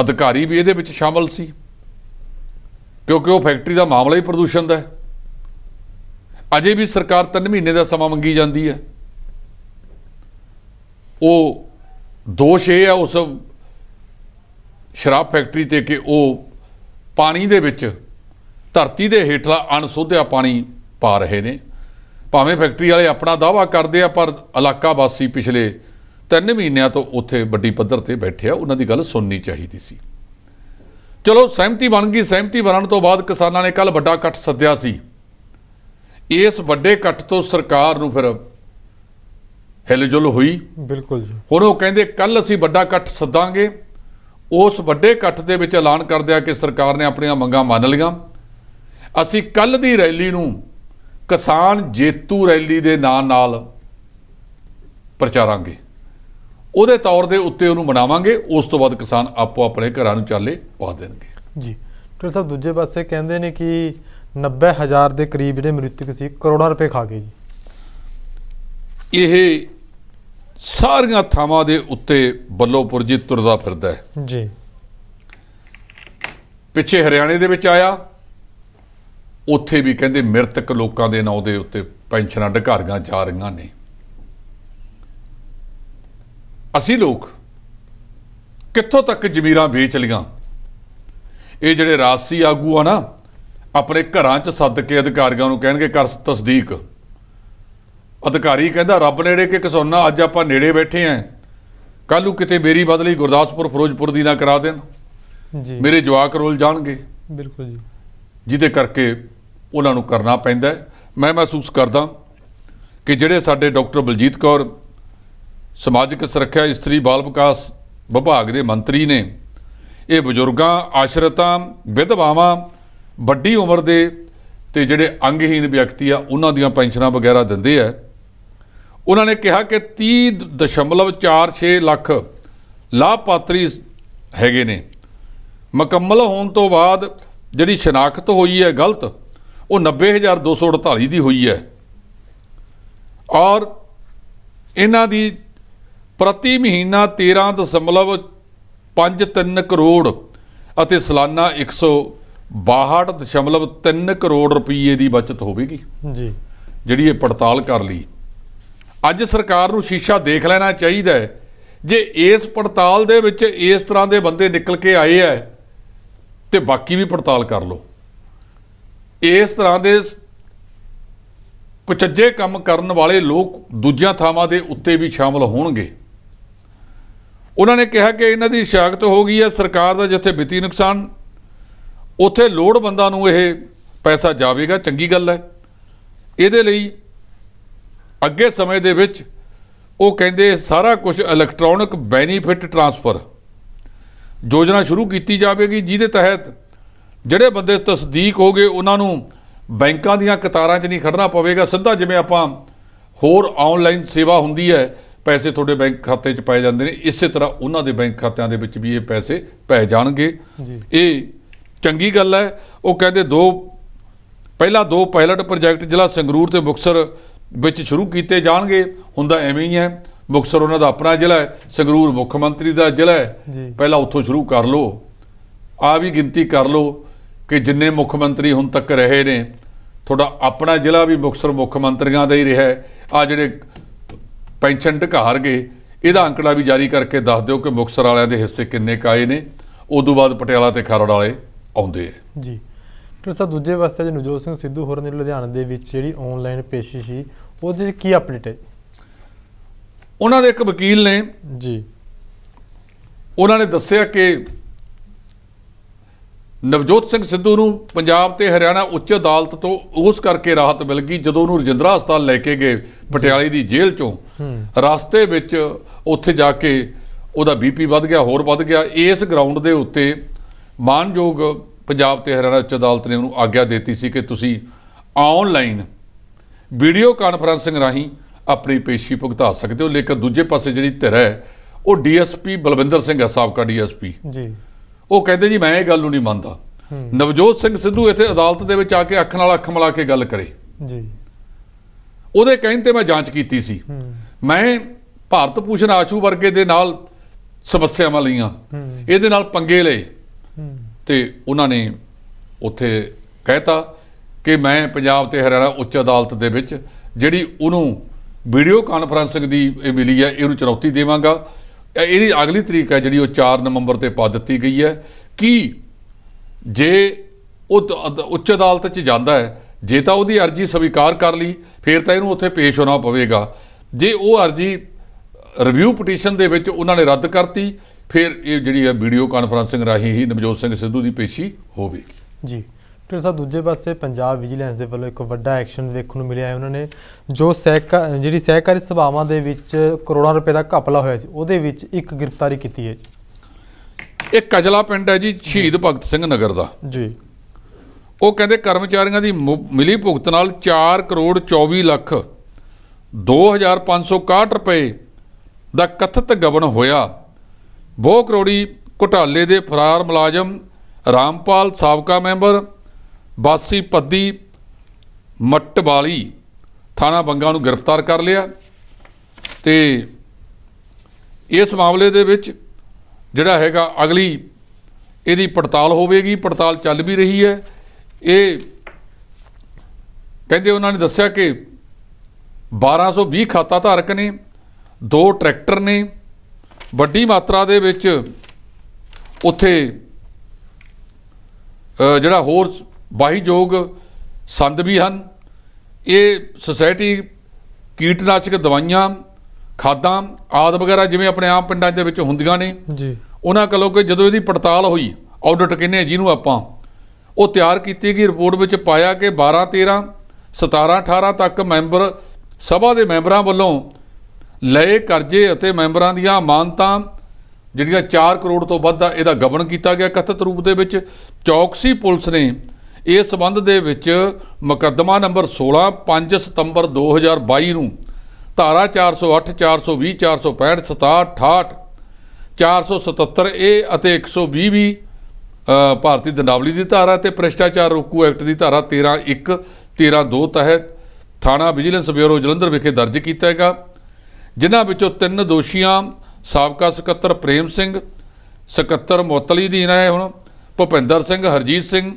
ਅਧਿਕਾਰੀ ਵੀ ਇਹਦੇ ਵਿੱਚ ਸ਼ਾਮਲ ਸੀ ਕਿਉਂਕਿ ਉਹ ਫੈਕਟਰੀ ਦਾ ਮਾਮਲਾ ਹੀ ਪ੍ਰਦੂਸ਼ਣ ਦਾ ਹੈ ਅਜੇ ਵੀ ਸਰਕਾਰ 3 ਮਹੀਨੇ ਦਾ ਸਮਾਂ ਮੰਗੀ ਜਾਂਦੀ ਹੈ ਉਹ ਦੋਸ਼ ਇਹ ਹੈ ਉਸ ਸ਼ਰਾਬ ਫੈਕਟਰੀ ਤੇ ਕਿ ਉਹ ਪਾਣੀ ਦੇ ਵਿੱਚ ਧਰਤੀ ਦੇ ਹੇਠਲਾ ਅਣਸੋਧਿਆ ਪਾਣੀ ਪਾ ਰਹੇ ਨੇ ਭਾਵੇਂ ਫੈਕਟਰੀ ਵਾਲੇ ਆਪਣਾ ਦਾਵਾ ਕਰਦੇ ਆ ਪਰ ਇਲਾਕਾ ਵਾਸੀ ਪਿਛਲੇ 3 ਮਹੀਨਿਆਂ ਤੋਂ ਉੱਥੇ ਵੱਡੀ ਪੱਧਰ ਤੇ ਬੈਠੇ ਆ ਉਹਨਾਂ ਦੀ ਗੱਲ ਸੁਣਨੀ ਚਾਹੀਦੀ ਸੀ ਚਲੋ ਸਹਿਮਤੀ ਬਣ ਗਈ ਸਹਿਮਤੀ ਬਣਨ ਤੋਂ ਬਾਅਦ ਕਿਸਾਨਾਂ ਨੇ ਕੱਲ ਵੱਡਾ ਇਕੱਠ ਸੱਦਿਆ ਸੀ ਇਸ ਵੱਡੇ ਇਕੱਠ ਤੋਂ ਸਰਕਾਰ ਨੂੰ ਫਿਰ ਹਿਲਜੁਲ ਹੋਈ ਬਿਲਕੁਲ ਜੀ ਹੁਣ ਉਹ ਕਹਿੰਦੇ ਕੱਲ ਅਸੀਂ ਵੱਡਾ ਇਕੱਠ ਸੱਦਾਂਗੇ ਉਸ ਵੱਡੇ ਇਕੱਠ ਦੇ ਵਿੱਚ ਐਲਾਨ ਕਰਦਿਆ ਕਿ ਸਰਕਾਰ ਨੇ ਆਪਣੀਆਂ ਮੰਗਾਂ ਮੰਨ ਲਈਆਂ ਅਸੀਂ ਕੱਲ ਦੀ ਰੈਲੀ ਨੂੰ ਕਿਸਾਨ ਜੇਤੂ ਰੈਲੀ ਦੇ ਨਾਂ ਨਾਲ ਪ੍ਰਚਾਰਾਂਗੇ ਉਹਦੇ ਤੌਰ ਦੇ ਉੱਤੇ ਉਹਨੂੰ ਮਨਾਵਾਂਗੇ ਉਸ ਤੋਂ ਬਾਅਦ ਕਿਸਾਨ ਆਪੋ ਆਪਣੇ ਘਰਾਂ ਨੂੰ ਚਾਲੇ ਪਾ ਦੇਣਗੇ ਜੀ ਡਾਕਟਰ ਸਾਹਿਬ ਦੂਜੇ ਪਾਸੇ ਕਹਿੰਦੇ ਨੇ ਕਿ 90000 ਦੇ ਕਰੀਬ ਜਿਹੜੇ ਮ੍ਰਿਤਕ ਸੀ ਕਰੋੜਾਂ ਰੁਪਏ ਖਾ ਗਏ ਜੀ ਇਹ ਸਾਰੀਆਂ ਥਾਵਾਂ ਦੇ ਉੱਤੇ ਬੱਲੋਪੁਰ ਜੀ ਤੁਰਦਾ ਫਿਰਦਾ ਹੈ ਜੀ ਪਿੱਛੇ ਹਰਿਆਣੇ ਦੇ ਵਿੱਚ ਆਇਆ ਉੱਥੇ ਵੀ ਕਹਿੰਦੇ ਮਿਰਤਕ ਲੋਕਾਂ ਦੇ ਨਾਂ ਦੇ ਉੱਤੇ ਪੈਨਸ਼ਨਾਂ ਢਕਾਰੀਆਂ ਜਾ ਰਹੀਆਂ ਨੇ ਅਸੀਂ ਲੋਕ ਕਿੱਥੋਂ ਤੱਕ ਜ਼ਮੀਰਾਂ ਵੇਚ ਲੀਆਂ ਇਹ ਜਿਹੜੇ ਰਾਸੀ ਆਗੂ ਆ ਨਾ ਆਪਣੇ ਘਰਾਂ 'ਚ ਸੱਦ ਕੇ ਅਧਿਕਾਰੀਆਂ ਨੂੰ ਕਹਿਣਗੇ ਕਰ ਤਸਦੀਕ ਅਧਿਕਾਰੀ ਕਹਿੰਦਾ ਰੱਬ ਨੇੜੇ ਕਿ ਕਿਸੋਨਾ ਅੱਜ ਆਪਾਂ ਨੇੜੇ ਬੈਠੇ ਆਂ ਕੱਲ ਨੂੰ ਕਿਤੇ ਮੇਰੀ ਬਦਲੀ ਗੁਰਦਾਸਪੁਰ ਫਿਰੋਜ਼ਪੁਰ ਦੀ ਨਾ ਕਰਾ ਦੇਣ ਜੀ ਮੇਰੇ ਜਵਾਕ ਰੋਲ ਜਾਣਗੇ ਬਿਲਕੁਲ ਜੀ ਜਿਹਦੇ ਕਰਕੇ ਉਹਨਾਂ ਨੂੰ ਕਰਨਾ ਪੈਂਦਾ ਮੈਂ ਮਹਿਸੂਸ ਕਰਦਾ ਕਿ ਜਿਹੜੇ ਸਾਡੇ ਡਾਕਟਰ ਬਲਜੀਤ ਕੌਰ ਸਮਾਜਿਕ ਸੁਰੱਖਿਆ ਇਸਤਰੀ ਬਾਲ ਵਿਕਾਸ ਵਿਭਾਗ ਦੇ ਮੰਤਰੀ ਨੇ ਇਹ ਬਜ਼ੁਰਗਾਂ ਆਸ਼ਰਤਾਂ ਵਿਧਵਾਵਾਂ ਵੱਡੀ ਉਮਰ ਦੇ ਤੇ ਜਿਹੜੇ ਅੰਗਹੀਨ ਵਿਅਕਤੀ ਆ ਉਹਨਾਂ ਦੀਆਂ ਪੈਨਸ਼ਨਾਂ ਵਗੈਰਾ ਦਿੰਦੇ ਆ ਉਹਨਾਂ ਨੇ ਕਿਹਾ ਕਿ 30.46 ਲੱਖ ਲਾਭਪਾਤਰੀ ਹੈਗੇ ਨੇ ਮੁਕੰਮਲ ਹੋਣ ਤੋਂ ਬਾਅਦ ਜਿਹੜੀ ਸ਼ਨਾਖਤ ਹੋਈ ਹੈ ਗਲਤ ਉਹ 90248 ਦੀ ਹੋਈ ਹੈ ਔਰ ਇਹਨਾਂ ਦੀ ਪ੍ਰਤੀ ਮਹੀਨਾ 13.53 ਕਰੋੜ ਅਤੇ ਸਾਲਾਨਾ 162.3 ਕਰੋੜ ਰੁਪਏ ਦੀ ਬਚਤ ਹੋਵੇਗੀ ਜੀ ਜਿਹੜੀ ਇਹ ਪੜਤਾਲ ਕਰ ਲਈ ਅੱਜ ਸਰਕਾਰ ਨੂੰ ਸ਼ੀਸ਼ਾ ਦੇਖ ਲੈਣਾ ਚਾਹੀਦਾ ਹੈ ਜੇ ਇਸ ਪੜਤਾਲ ਦੇ ਵਿੱਚ ਇਸ ਤਰ੍ਹਾਂ ਦੇ ਬੰਦੇ ਨਿਕਲ ਕੇ ਆਏ ਐ ਤੇ ਬਾਕੀ ਵੀ ਪੜਤਾਲ ਕਰ ਲਓ ਇਸ ਤਰ੍ਹਾਂ ਦੇ ਕੁਚੱਜੇ ਕੰਮ ਕਰਨ ਵਾਲੇ ਲੋਕ ਦੂਜੀਆਂ ਥਾਵਾਂ ਦੇ ਉੱਤੇ ਵੀ ਸ਼ਾਮਲ ਹੋਣਗੇ ਉਹਨਾਂ ਨੇ ਕਿਹਾ ਕਿ ਇਹਨਾਂ ਦੀ ਸ਼ਾਖਤ ਹੋ ਗਈ ਹੈ ਸਰਕਾਰ ਦਾ ਜਿੱਥੇ ਵਿੱਤੀ ਨੁਕਸਾਨ ਉੱਥੇ ਲੋੜਵੰਦਾਂ ਨੂੰ ਇਹ ਪੈਸਾ ਜਾਵੇਗਾ ਚੰਗੀ ਗੱਲ ਹੈ ਇਹਦੇ ਲਈ ਅੱਗੇ ਸਮੇਂ ਦੇ ਵਿੱਚ ਉਹ ਕਹਿੰਦੇ ਸਾਰਾ ਕੁਝ ਇਲੈਕਟ੍ਰੋਨਿਕ ਬੈਨੀਫਿਟ ਟ੍ਰਾਂਸਫਰ ਯੋਜਨਾ ਸ਼ੁਰੂ ਕੀਤੀ ਜਾਵੇਗੀ ਜਿਹਦੇ ਤਹਿਤ ਜਿਹੜੇ ਬੰਦੇ ਤਸਦੀਕ ਹੋ ਗਏ ਉਹਨਾਂ ਨੂੰ ਬੈਂਕਾਂ ਦੀਆਂ ਕਤਾਰਾਂ 'ਚ ਨਹੀਂ ਖੜਨਾ ਪਵੇਗਾ ਸਿੱਧਾ ਜਿਵੇਂ ਆਪਾਂ ਹੋਰ ਆਨਲਾਈਨ ਸੇਵਾ ਹੁੰਦੀ ਹੈ ਪੈਸੇ ਤੁਹਾਡੇ ਬੈਂਕ ਖਾਤੇ 'ਚ ਪਾਏ ਜਾਂਦੇ ਨੇ ਇਸੇ ਤਰ੍ਹਾਂ ਉਹਨਾਂ ਦੇ ਬੈਂਕ ਖਾਤਿਆਂ ਦੇ ਵਿੱਚ ਵੀ ਇਹ ਪੈਸੇ ਪੈ ਜਾਣਗੇ ਇਹ ਚੰਗੀ ਗੱਲ ਹੈ ਉਹ ਕਹਿੰਦੇ ਦੋ ਪਹਿਲਾ ਦੋ ਪਾਇਲਟ ਪ੍ਰੋਜੈਕਟ ਜ਼ਿਲ੍ਹਾ ਸੰਗਰੂਰ ਤੇ ਬੁਖਸਰ ਵਿੱਚ ਸ਼ੁਰੂ ਕੀਤੇ ਜਾਣਗੇ ਹੁੰਦਾ ਐਵੇਂ ਹੀ ਹੈ ਮੁਕਸਰ ਉਹਨਾਂ ਦਾ ਆਪਣਾ ਜ਼ਿਲ੍ਹਾ ਹੈ ਸੰਗਰੂਰ ਮੁੱਖ ਮੰਤਰੀ ਦਾ ਜ਼ਿਲ੍ਹਾ ਹੈ ਪਹਿਲਾਂ ਉੱਥੋਂ ਸ਼ੁਰੂ ਕਰ ਲਓ ਆ ਵੀ ਗਿਣਤੀ ਕਰ ਲਓ ਕਿ ਜਿੰਨੇ ਮੁੱਖ ਮੰਤਰੀ ਹੁਣ ਤੱਕ ਰਹੇ ਨੇ ਤੁਹਾਡਾ ਆਪਣਾ ਜ਼ਿਲ੍ਹਾ ਵੀ ਮੁਕਸਰ ਮੁੱਖ ਮੰਤਰੀਆਂ ਦਾ ਹੀ ਰਿਹਾ ਆ ਜਿਹੜੇ ਪੈਨਸ਼ਨ ਢਕਾਰ ਗਏ ਇਹਦਾ ਅੰਕੜਾ ਵੀ ਜਾਰੀ ਕਰਕੇ ਦੱਸ ਦਿਓ ਕਿ ਮੁਕਸਰ ਵਾਲਿਆਂ ਦੇ ਹਿੱਸੇ ਕਿੰਨੇ ਕਾਏ ਨੇ ਉਦੋਂ ਬਾਅਦ ਪਟਿਆਲਾ ਤੇ ਖਰੜ ਵਾਲੇ ਆਉਂਦੇ ਜੀ ਡਾਕਟਰ ਸਾਹਿਬ ਦੂਜੇ ਪਾਸੇ ਜੇ ਨਵਜੋਤ ਸਿੰਘ ਸਿੱਧੂ ਹੋਰ ਨੇ ਲੁਧਿਆਣਾ ਦੇ ਵਿੱਚ ਜਿਹੜੀ ਆਨਲਾਈਨ ਪੇਸ਼ੀ ਸੀ ਉਹਦੇ ਕੀ ਅਪਡੇਟ ਹੈ ਉਹਨਾਂ ਦੇ ਇੱਕ ਵਕੀਲ ਨੇ ਜੀ ਉਹਨਾਂ ਨੇ ਦੱਸਿਆ ਕਿ ਨਵਜੋਤ ਸਿੰਘ ਸਿੱਧੂ ਨੂੰ ਪੰਜਾਬ ਤੇ ਹਰਿਆਣਾ ਉੱਚ ਅਦਾਲਤ ਤੋਂ ਉਸ ਕਰਕੇ ਰਾਹਤ ਮਿਲ ਗਈ ਜਦੋਂ ਉਹਨੂੰ ਰਜਿੰਦਰਾ ਹਸਪਤਾਲ ਲੈ ਕੇ ਗਏ ਪਟਿਆਲੇ ਦੀ ਜੇਲ੍ਹ ਚੋਂ ਰਸਤੇ ਵਿੱਚ ਉੱਥੇ ਜਾ ਕੇ ਉਹਦਾ ਬੀਪੀ ਵੱਧ ਗਿਆ ਹੋਰ ਵੱਧ ਗਿਆ ਇਸ ਗਰਾਊਂਡ ਦੇ ਉੱਤੇ ਮਾਨਯੋਗ ਪੰਜਾਬ ਤੇ ਹਰਿਆਣਾ ਉੱਚ ਅਦਾਲਤ ਨੇ ਉਹਨੂੰ ਆਗਿਆ ਦਿੱਤੀ ਸੀ ਕਿ ਤੁਸੀਂ ਆਨਲਾਈਨ ਵੀਡੀਓ ਕਾਨਫਰੈਂਸਿੰਗ ਰਾਹੀਂ ਆਪਣੀ ਪੇਸ਼ੀ ਭੁਗਤਾ ਸਕਦੇ ਹੋ ਲੇਕਿਨ ਦੂਜੇ ਪਾਸੇ ਜਿਹੜੀ ਧਿਰ ਹੈ ਉਹ ਡੀਐਸਪੀ ਬਲਵਿੰਦਰ ਸਿੰਘ ਹੈ ਸਾਬਕਾ ਡੀਐਸਪੀ ਜੀ ਉਹ ਕਹਿੰਦੇ ਜੀ ਮੈਂ ਇਹ ਗੱਲ ਨੂੰ ਨਹੀਂ ਮੰਨਦਾ ਨਵਜੋਤ ਸਿੰਘ ਸਿੱਧੂ ਇੱਥੇ ਅਦਾਲਤ ਦੇ ਵਿੱਚ ਆ ਕੇ ਅੱਖ ਨਾਲ ਅੱਖ ਮਿਲਾ ਕੇ ਗੱਲ ਕਰੇ ਜੀ ਉਹਦੇ ਕਹਿਣ ਤੇ ਮੈਂ ਜਾਂਚ ਕੀਤੀ ਸੀ ਮੈਂ ਭਾਰਤ ਪੂਸ਼ਨ ਆਸ਼ੂ ਵਰਗੇ ਦੇ ਨਾਲ ਸਮੱਸਿਆਵਾਂ ਲਈਆਂ ਇਹਦੇ ਨਾਲ ਪੰਗੇ ਲਏ ਤੇ ਉਹਨਾਂ ਨੇ ਉੱਥੇ ਕਹਿਤਾ ਕਿ ਮੈਂ ਪੰਜਾਬ ਤੇ ਹਰਿਆਣਾ ਉੱਚ ਅਦਾਲਤ ਦੇ ਵਿੱਚ ਜਿਹੜੀ ਉਹਨੂੰ ਵੀਡੀਓ ਕਾਨਫਰੈਂਸਿੰਗ ਦੀ ਇਹ ਮਿਲੀ ਹੈ ਇਹਨੂੰ ਚੁਣੌਤੀ ਦੇਵਾਂਗਾ ਇਹਦੀ ਅਗਲੀ ਤਰੀਕ ਹੈ ਜਿਹੜੀ ਉਹ 4 ਨਵੰਬਰ ਤੇ ਪਾ ਦਿੱਤੀ ਗਈ ਹੈ ਕਿ ਜੇ ਉਹ ਉੱਚ ਅਦਾਲਤ 'ਚ ਜਾਂਦਾ ਹੈ ਜੇ ਤਾਂ ਉਹਦੀ ਅਰਜ਼ੀ ਸਵੀਕਾਰ ਕਰ ਲਈ ਫਿਰ ਤਾਂ ਇਹਨੂੰ ਉੱਥੇ ਪੇਸ਼ ਹੋਣਾ ਪਵੇਗਾ ਜੇ ਉਹ ਅਰਜ਼ੀ ਰਿਵਿਊ ਪਟੀਸ਼ਨ ਦੇ ਵਿੱਚ ਉਹਨਾਂ ਨੇ ਰੱਦ ਕਰਤੀ ਫਿਰ ਇਹ ਜਿਹੜੀ ਹੈ ਵੀਡੀਓ ਕਾਨਫਰੈਂਸਿੰਗ ਰਾਹੀਂ ਹੀ ਨਵਜੋਤ ਸਿੰਘ ਸਿੱਧੂ ਦੀ ਪੇਸ਼ੀ ਹੋਵੇਗੀ ਜੀ ਫਿਰ ਸਾ ਦੂਜੇ ਪਾਸੇ ਪੰਜਾਬ ਵਿਜੀਲੈਂਸ ਦੇ ਵੱਲੋਂ ਇੱਕ ਵੱਡਾ ਐਕਸ਼ਨ ਵੇਖਣ ਨੂੰ ਮਿਲਿਆ ਹੈ ਉਹਨਾਂ ਨੇ ਜੋ ਸਹਿਕਾਰ ਜਿਹੜੀ ਸਹਿਕਾਰੀ ਸਭਾਵਾਂ ਦੇ ਵਿੱਚ ਕਰੋੜਾਂ ਰੁਪਏ ਦਾ ਘਪਲਾ ਹੋਇਆ ਸੀ ਉਹਦੇ ਵਿੱਚ ਇੱਕ ਗ੍ਰਿਫਤਾਰੀ ਕੀਤੀ ਹੈ ਇਹ ਕਜਲਾ ਪਿੰਡ ਹੈ ਜੀ ਸ਼ਹੀਦ ਭਗਤ ਸਿੰਘ ਨਗਰ ਦਾ ਜੀ ਉਹ ਕਹਿੰਦੇ ਕਰਮਚਾਰੀਆਂ ਦੀ ਮਿਲੀ ਭੁਗਤ ਨਾਲ 4 ਕਰੋੜ 24 ਲੱਖ 2561 ਰੁਪਏ ਦਾ ਕਥਿਤ ਗਵਨ ਹੋਇਆ ਬੋ ਕਰੋੜੀ ਘੁਟਾਲੇ ਦੇ ਫਰਾਰ ਮੁਲਾਜ਼ਮ ਰਾਮਪਾਲ ਸਾਬਕਾ ਮੈਂਬਰ ਬਾਸੀ ਪੱਦੀ ਮੱਟਵਾਲੀ ਥਾਣਾ ਬੰਗਾ ਨੂੰ ਗ੍ਰਿਫਤਾਰ ਕਰ ਲਿਆ ਤੇ ਇਸ ਮਾਮਲੇ ਦੇ ਵਿੱਚ ਜਿਹੜਾ ਹੈਗਾ ਅਗਲੀ ਇਹਦੀ ਪੜਤਾਲ ਹੋਵੇਗੀ ਪੜਤਾਲ ਚੱਲ ਵੀ ਰਹੀ ਹੈ ਇਹ ਕਹਿੰਦੇ ਉਹਨਾਂ ਨੇ ਦੱਸਿਆ ਕਿ 1220 ਖਾਤਾ ਧਾਰਕ ਨੇ ਦੋ ਟਰੈਕਟਰ ਨੇ ਵੱਡੀ ਮਾਤਰਾ ਦੇ ਵਿੱਚ ਉੱਥੇ ਜਿਹੜਾ ਹੋਰ ਬਾਹੀਯੋਗ ਸੰਦ ਵੀ ਹਨ ਇਹ ਸੁਸਾਇਟੀ ਕੀਟਨਾਸ਼ਕ ਦਵਾਈਆਂ ਖਾਦਾਂ ਆਦ ਵਗੈਰਾ ਜਿਵੇਂ ਆਪਣੇ ਆਮ ਪਿੰਡਾਂ ਦੇ ਵਿੱਚ ਹੁੰਦੀਆਂ ਨੇ ਜੀ ਉਹਨਾਂ ਕੋਲੋਂ ਕਿ ਜਦੋਂ ਇਹਦੀ ਪੜਤਾਲ ਹੋਈ ਆਡਿਟ ਕਿੰਨੇ ਜਿਹਨੂੰ ਆਪਾਂ ਉਹ ਤਿਆਰ ਕੀਤੀ ਗਈ ਰਿਪੋਰਟ ਵਿੱਚ ਪਾਇਆ ਕਿ 12 13 17 18 ਤੱਕ ਮੈਂਬਰ ਸਭਾ ਦੇ ਮੈਂਬਰਾਂ ਵੱਲੋਂ ਲਏ ਕਰਜ਼ੇ ਅਤੇ ਮੈਂਬਰਾਂ ਦੀਆਂ ਮਾਨਤਾਂ ਜਿਹੜੀਆਂ 4 ਕਰੋੜ ਤੋਂ ਵੱਧ ਦਾ ਇਹਦਾ ਗਬਨ ਕੀਤਾ ਗਿਆ ਕਥਿਤ ਰੂਪ ਦੇ ਵਿੱਚ ਚੌਕਸੀ ਪੁਲਿਸ ਨੇ ਇਸ ਸਬੰਧ ਦੇ ਵਿੱਚ ਮੁਕੱਦਮਾ ਨੰਬਰ 16 5 ਸਤੰਬਰ 2022 ਨੂੰ ਧਾਰਾ 408 420 465 67 477 ਅਤੇ 120 ਵੀ ਭਾਰਤੀ ਦੰਡਾਵਲੀ ਦੀ ਧਾਰਾ ਤੇ ਭ੍ਰਿਸ਼ਟਾਚਾਰ ਰੋਕੂ ਐਕਟ ਦੀ ਧਾਰਾ 13 1 13 2 ਤਹਿਤ ਥਾਣਾ ਵਿਜੀਲੈਂਸ ਬਿਊਰੋ ਜਲੰਧਰ ਵਿਖੇ ਦਰਜ ਕੀਤਾ ਹੈਗਾ ਜਿਨ੍ਹਾਂ ਵਿੱਚੋਂ ਤਿੰਨ ਦੋਸ਼ੀਆਂ ਸਾਬਕਾ ਸਕੱਤਰ ਪ੍ਰੇਮ ਸਿੰਘ ਸਕੱਤਰ ਮੁਤਲੀ ਦੀ ਨੇ ਹੁਣ ਭੁਪਿੰਦਰ ਸਿੰਘ ਹਰਜੀਤ ਸਿੰਘ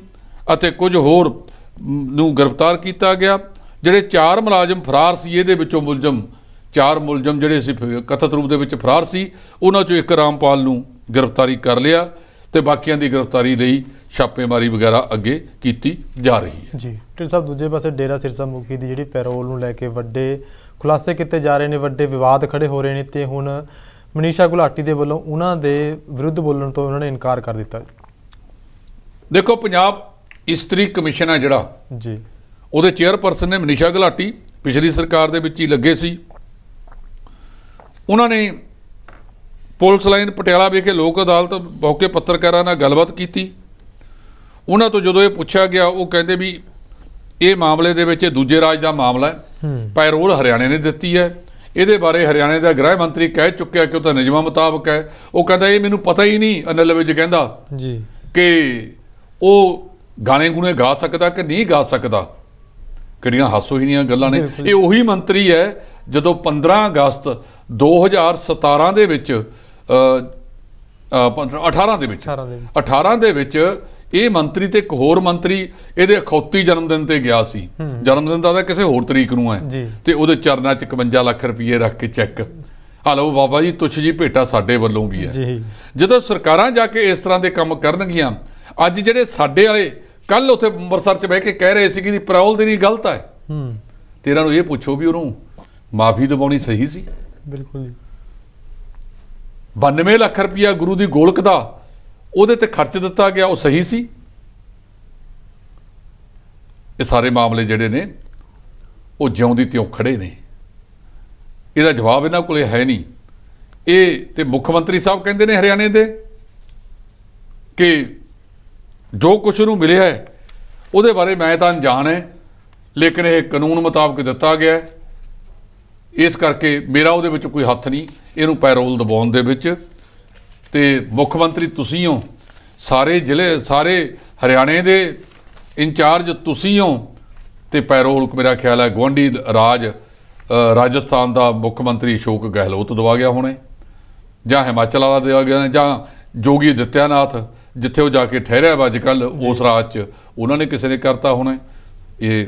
ਅਤੇ ਕੁਝ ਹੋਰ ਨੂੰ ਗ੍ਰਿਫਤਾਰ ਕੀਤਾ ਗਿਆ ਜਿਹੜੇ ਚਾਰ ਮੁਲਾਜ਼ਮ ਫਰਾਰ ਸੀ ਇਹਦੇ ਵਿੱਚੋਂ ਮੁਲਜ਼ਮ ਚਾਰ ਮੁਲਜ਼ਮ ਜਿਹੜੇ ਸੀ ਕਥਿਤ ਰੂਪ ਦੇ ਵਿੱਚ ਫਰਾਰ ਸੀ ਉਹਨਾਂ ਚੋਂ ਇੱਕ ਰਾਮਪਾਲ ਨੂੰ ਗ੍ਰਿਫਤਾਰੀ ਕਰ ਲਿਆ ਤੇ ਬਾਕੀਆਂ ਦੀ ਗ੍ਰਿਫਤਾਰੀ ਲਈ ਛਾਪੇਮਾਰੀ ਵਗੈਰਾ ਅੱਗੇ ਕੀਤੀ ਜਾ ਰਹੀ ਹੈ ਜੀ ਢਿੱਲ ਸਾਹਿਬ ਦੂਜੇ ਪਾਸੇ ਡੇਰਾ ਸਿਰਸਾ ਮੁਖੀ ਦੀ ਜਿਹੜੀ ਪੈਰੋਲ ਨੂੰ ਲੈ ਕੇ ਵੱਡੇ ਖੁਲਾਸੇ ਕੀਤੇ ਜਾ ਰਹੇ ਨੇ ਵੱਡੇ ਵਿਵਾਦ ਖੜੇ ਹੋ ਰਹੇ ਨੇ ਤੇ ਹੁਣ ਮਨੀਸ਼ਾ ਗੁਲਾਟੀ ਦੇ ਵੱਲੋਂ ਉਹਨਾਂ ਦੇ ਵਿਰੁੱਧ ਬੋਲਣ ਤੋਂ ਉਹਨਾਂ ਨੇ ਇਨਕਾਰ ਕਰ ਦਿੱਤਾ ਦੇਖੋ ਪੰਜਾਬ ਇਸਤਰੀ ਕਮਿਸ਼ਨ ਆ ਜਿਹੜਾ ਜੀ ਉਹਦੇ ਚੇਅਰਪਰਸਨ ਨੇ ਮਨੀਸ਼ਾ ਗੁਲਾਟੀ ਪਿਛਲੀ ਸਰਕਾਰ ਦੇ ਵਿੱਚ ਹੀ ਲੱਗੇ ਸੀ ਉਹਨਾਂ ਨੇ ਪੁਲਿਸ ਲਾਈਨ ਪਟਿਆਲਾ ਵਿਖੇ ਲੋਕ ਅਦਾਲਤ ਮੌਕੇ ਪੱਤਰਕਾਰਾਂ ਨਾਲ ਗੱਲਬਾਤ ਕੀਤੀ ਉਹਨਾਂ ਤੋਂ ਜਦੋਂ ਇਹ ਪੁੱਛਿਆ ਗਿਆ ਉਹ ਕਹਿੰਦੇ ਵੀ ਇਹ ਮਾਮਲੇ ਦੇ ਵਿੱਚ ਦੂਜੇ ਰਾਜ ਦਾ ਮਾਮਲਾ ਹੈ ਪੈਰੋਲ ਹਰਿਆਣੇ ਨੇ ਦਿੱਤੀ ਹੈ ਇਹਦੇ ਬਾਰੇ ਹਰਿਆਣੇ ਦਾ ਗ੍ਰਹਿ ਮੰਤਰੀ ਕਹਿ ਚੁੱਕਿਆ ਕਿ ਉਹ ਤਾਂ ਨਿਯਮਾਂ ਮੁਤਾਬਕ ਹੈ ਉਹ ਕਹਿੰਦਾ ਇਹ ਮੈਨੂੰ ਪਤਾ ਹੀ ਨਹੀਂ ਅਨਲ ਵਿੱਚ ਕਹਿੰਦਾ ਜੀ ਕਿ ਉਹ ਗਾਣੇ ਗੁਣੇ ਗਾ ਸਕਦਾ ਕਿ ਨਹੀਂ ਗਾ ਸਕਦਾ ਕਿਹੜੀਆਂ ਹਾਸੋ ਹੀ ਨਹੀਂ ਗੱਲਾਂ ਨੇ ਇਹ ਉਹੀ ਮੰਤਰੀ ਹੈ ਜਦੋਂ 15 ਅਗਸਤ 2017 ਦੇ ਵਿੱਚ 18 ਦੇ ਵਿੱਚ 18 ਦੇ ਵਿੱਚ ਇਹ ਮੰਤਰੀ ਤੇ ਇੱਕ ਹੋਰ ਮੰਤਰੀ ਇਹਦੇ ਅਖੌਤੀ ਜਨਮ ਦਿਨ ਤੇ ਗਿਆ ਸੀ ਜਨਮ ਦਿਨ ਦਾ ਤਾਂ ਕਿਸੇ ਹੋਰ ਤਰੀਕ ਨੂੰ ਹੈ ਤੇ ਉਹਦੇ ਚਰਨਾਂ 'ਚ 51 ਲੱਖ ਰੁਪਏ ਰੱਖ ਕੇ ਚੈੱਕ ਹਲੋ ਬਾਬਾ ਜੀ ਤੁਛ ਜੀ ਭੇਟਾ ਸਾਡੇ ਵੱਲੋਂ ਵੀ ਹੈ ਜਦੋਂ ਸਰਕਾਰਾਂ ਜਾ ਕੇ ਇਸ ਤਰ੍ਹਾਂ ਦੇ ਕੰਮ ਕਰਨਗੀਆਂ ਅੱਜ ਜਿਹੜੇ ਸਾਡੇ ਵਾਲੇ ਕੱਲ ਉੱਥੇ ਅੰਮ੍ਰਿਤਸਰ 'ਚ ਬਹਿ ਕੇ ਕਹਿ ਰਹੇ ਸੀ ਕਿ ਦੀ ਦੀ ਨਹੀਂ ਗਲਤ ਹੈ ਹੂੰ ਤੇਰਾ ਨੂੰ ਇਹ ਪੁੱਛੋ ਵੀ ਉਹਨੂੰ ਮਾਫੀ ਦਿਵਾਉਣੀ ਸਹੀ ਸੀ ਬਿਲਕੁਲ ਜੀ 92 ਲੱਖ ਰੁਪਇਆ ਗੁਰੂ ਦੀ ਗੋਲਕ ਦਾ ਉਹਦੇ ਤੇ ਖਰਚ ਦਿੱਤਾ ਗਿਆ ਉਹ ਸਹੀ ਸੀ ਇਹ ਸਾਰੇ ਮਾਮਲੇ ਜਿਹੜੇ ਨੇ ਉਹ ਜਿਉਂਦੀ ਤਿਉਂ ਖੜੇ ਨੇ ਇਹਦਾ ਜਵਾਬ ਇਹਨਾਂ ਕੋਲੇ ਹੈ ਨਹੀਂ ਇਹ ਤੇ ਮੁੱਖ ਮੰਤਰੀ ਸਾਹਿਬ ਕਹਿੰਦੇ ਨੇ ਹਰਿਆਣੇ ਦੇ ਕਿ ਜੋ ਕੁਝ ਨੂੰ ਮਿਲਿਆ ਹੈ ਉਹਦੇ ਬਾਰੇ ਮੈਂ ਤਾਂ ਅਣਜਾਣ ਹੈ ਲੇਕਿਨ ਇਹ ਕਾਨੂੰਨ ਮੁਤਾਬਕ ਦਿੱਤਾ ਗਿਆ ਹੈ ਇਸ ਕਰਕੇ ਮੇਰਾ ਉਹਦੇ ਵਿੱਚ ਕੋਈ ਹੱਥ ਨਹੀਂ ਇਹਨੂੰ ਪੈਰੋਲ ਦਬਾਉਣ ਦੇ ਵਿੱਚ ਤੇ ਮੁੱਖ ਮੰਤਰੀ ਤੁਸੀਂ ਹੋ ਸਾਰੇ ਜ਼ਿਲ੍ਹੇ ਸਾਰੇ ਹਰਿਆਣੇ ਦੇ ਇੰਚਾਰਜ ਤੁਸੀਂ ਹੋ ਤੇ ਪੈਰੋਲ ਮੇਰਾ ਖਿਆਲ ਹੈ ਗਵੰਡੀ ਰਾਜ ਰਾਜਸਥਾਨ ਦਾ ਮੁੱਖ ਮੰਤਰੀ ਅਸ਼ੋਕ ਗਹਿਲੋਤ ਦਵਾ ਗਿਆ ਹੋਣੇ ਜਾਂ ਹਿਮਾਚਲ ਵਾਲਾ ਦਵਾ ਗਿਆ ਜਾਂ ਜੋਗੀ ਦਿੱਤਿਆਨਾਥ ਜਿੱਥੇ ਉਹ ਜਾ ਕੇ ਠਹਿਰਿਆ ਵਾ ਕੱਲ ਉਸ ਰਾਜ 'ਚ ਉਹਨਾਂ ਨੇ ਕਿਸੇ ਨੇ ਕਰਤਾ ਹੋਣੇ ਇਹ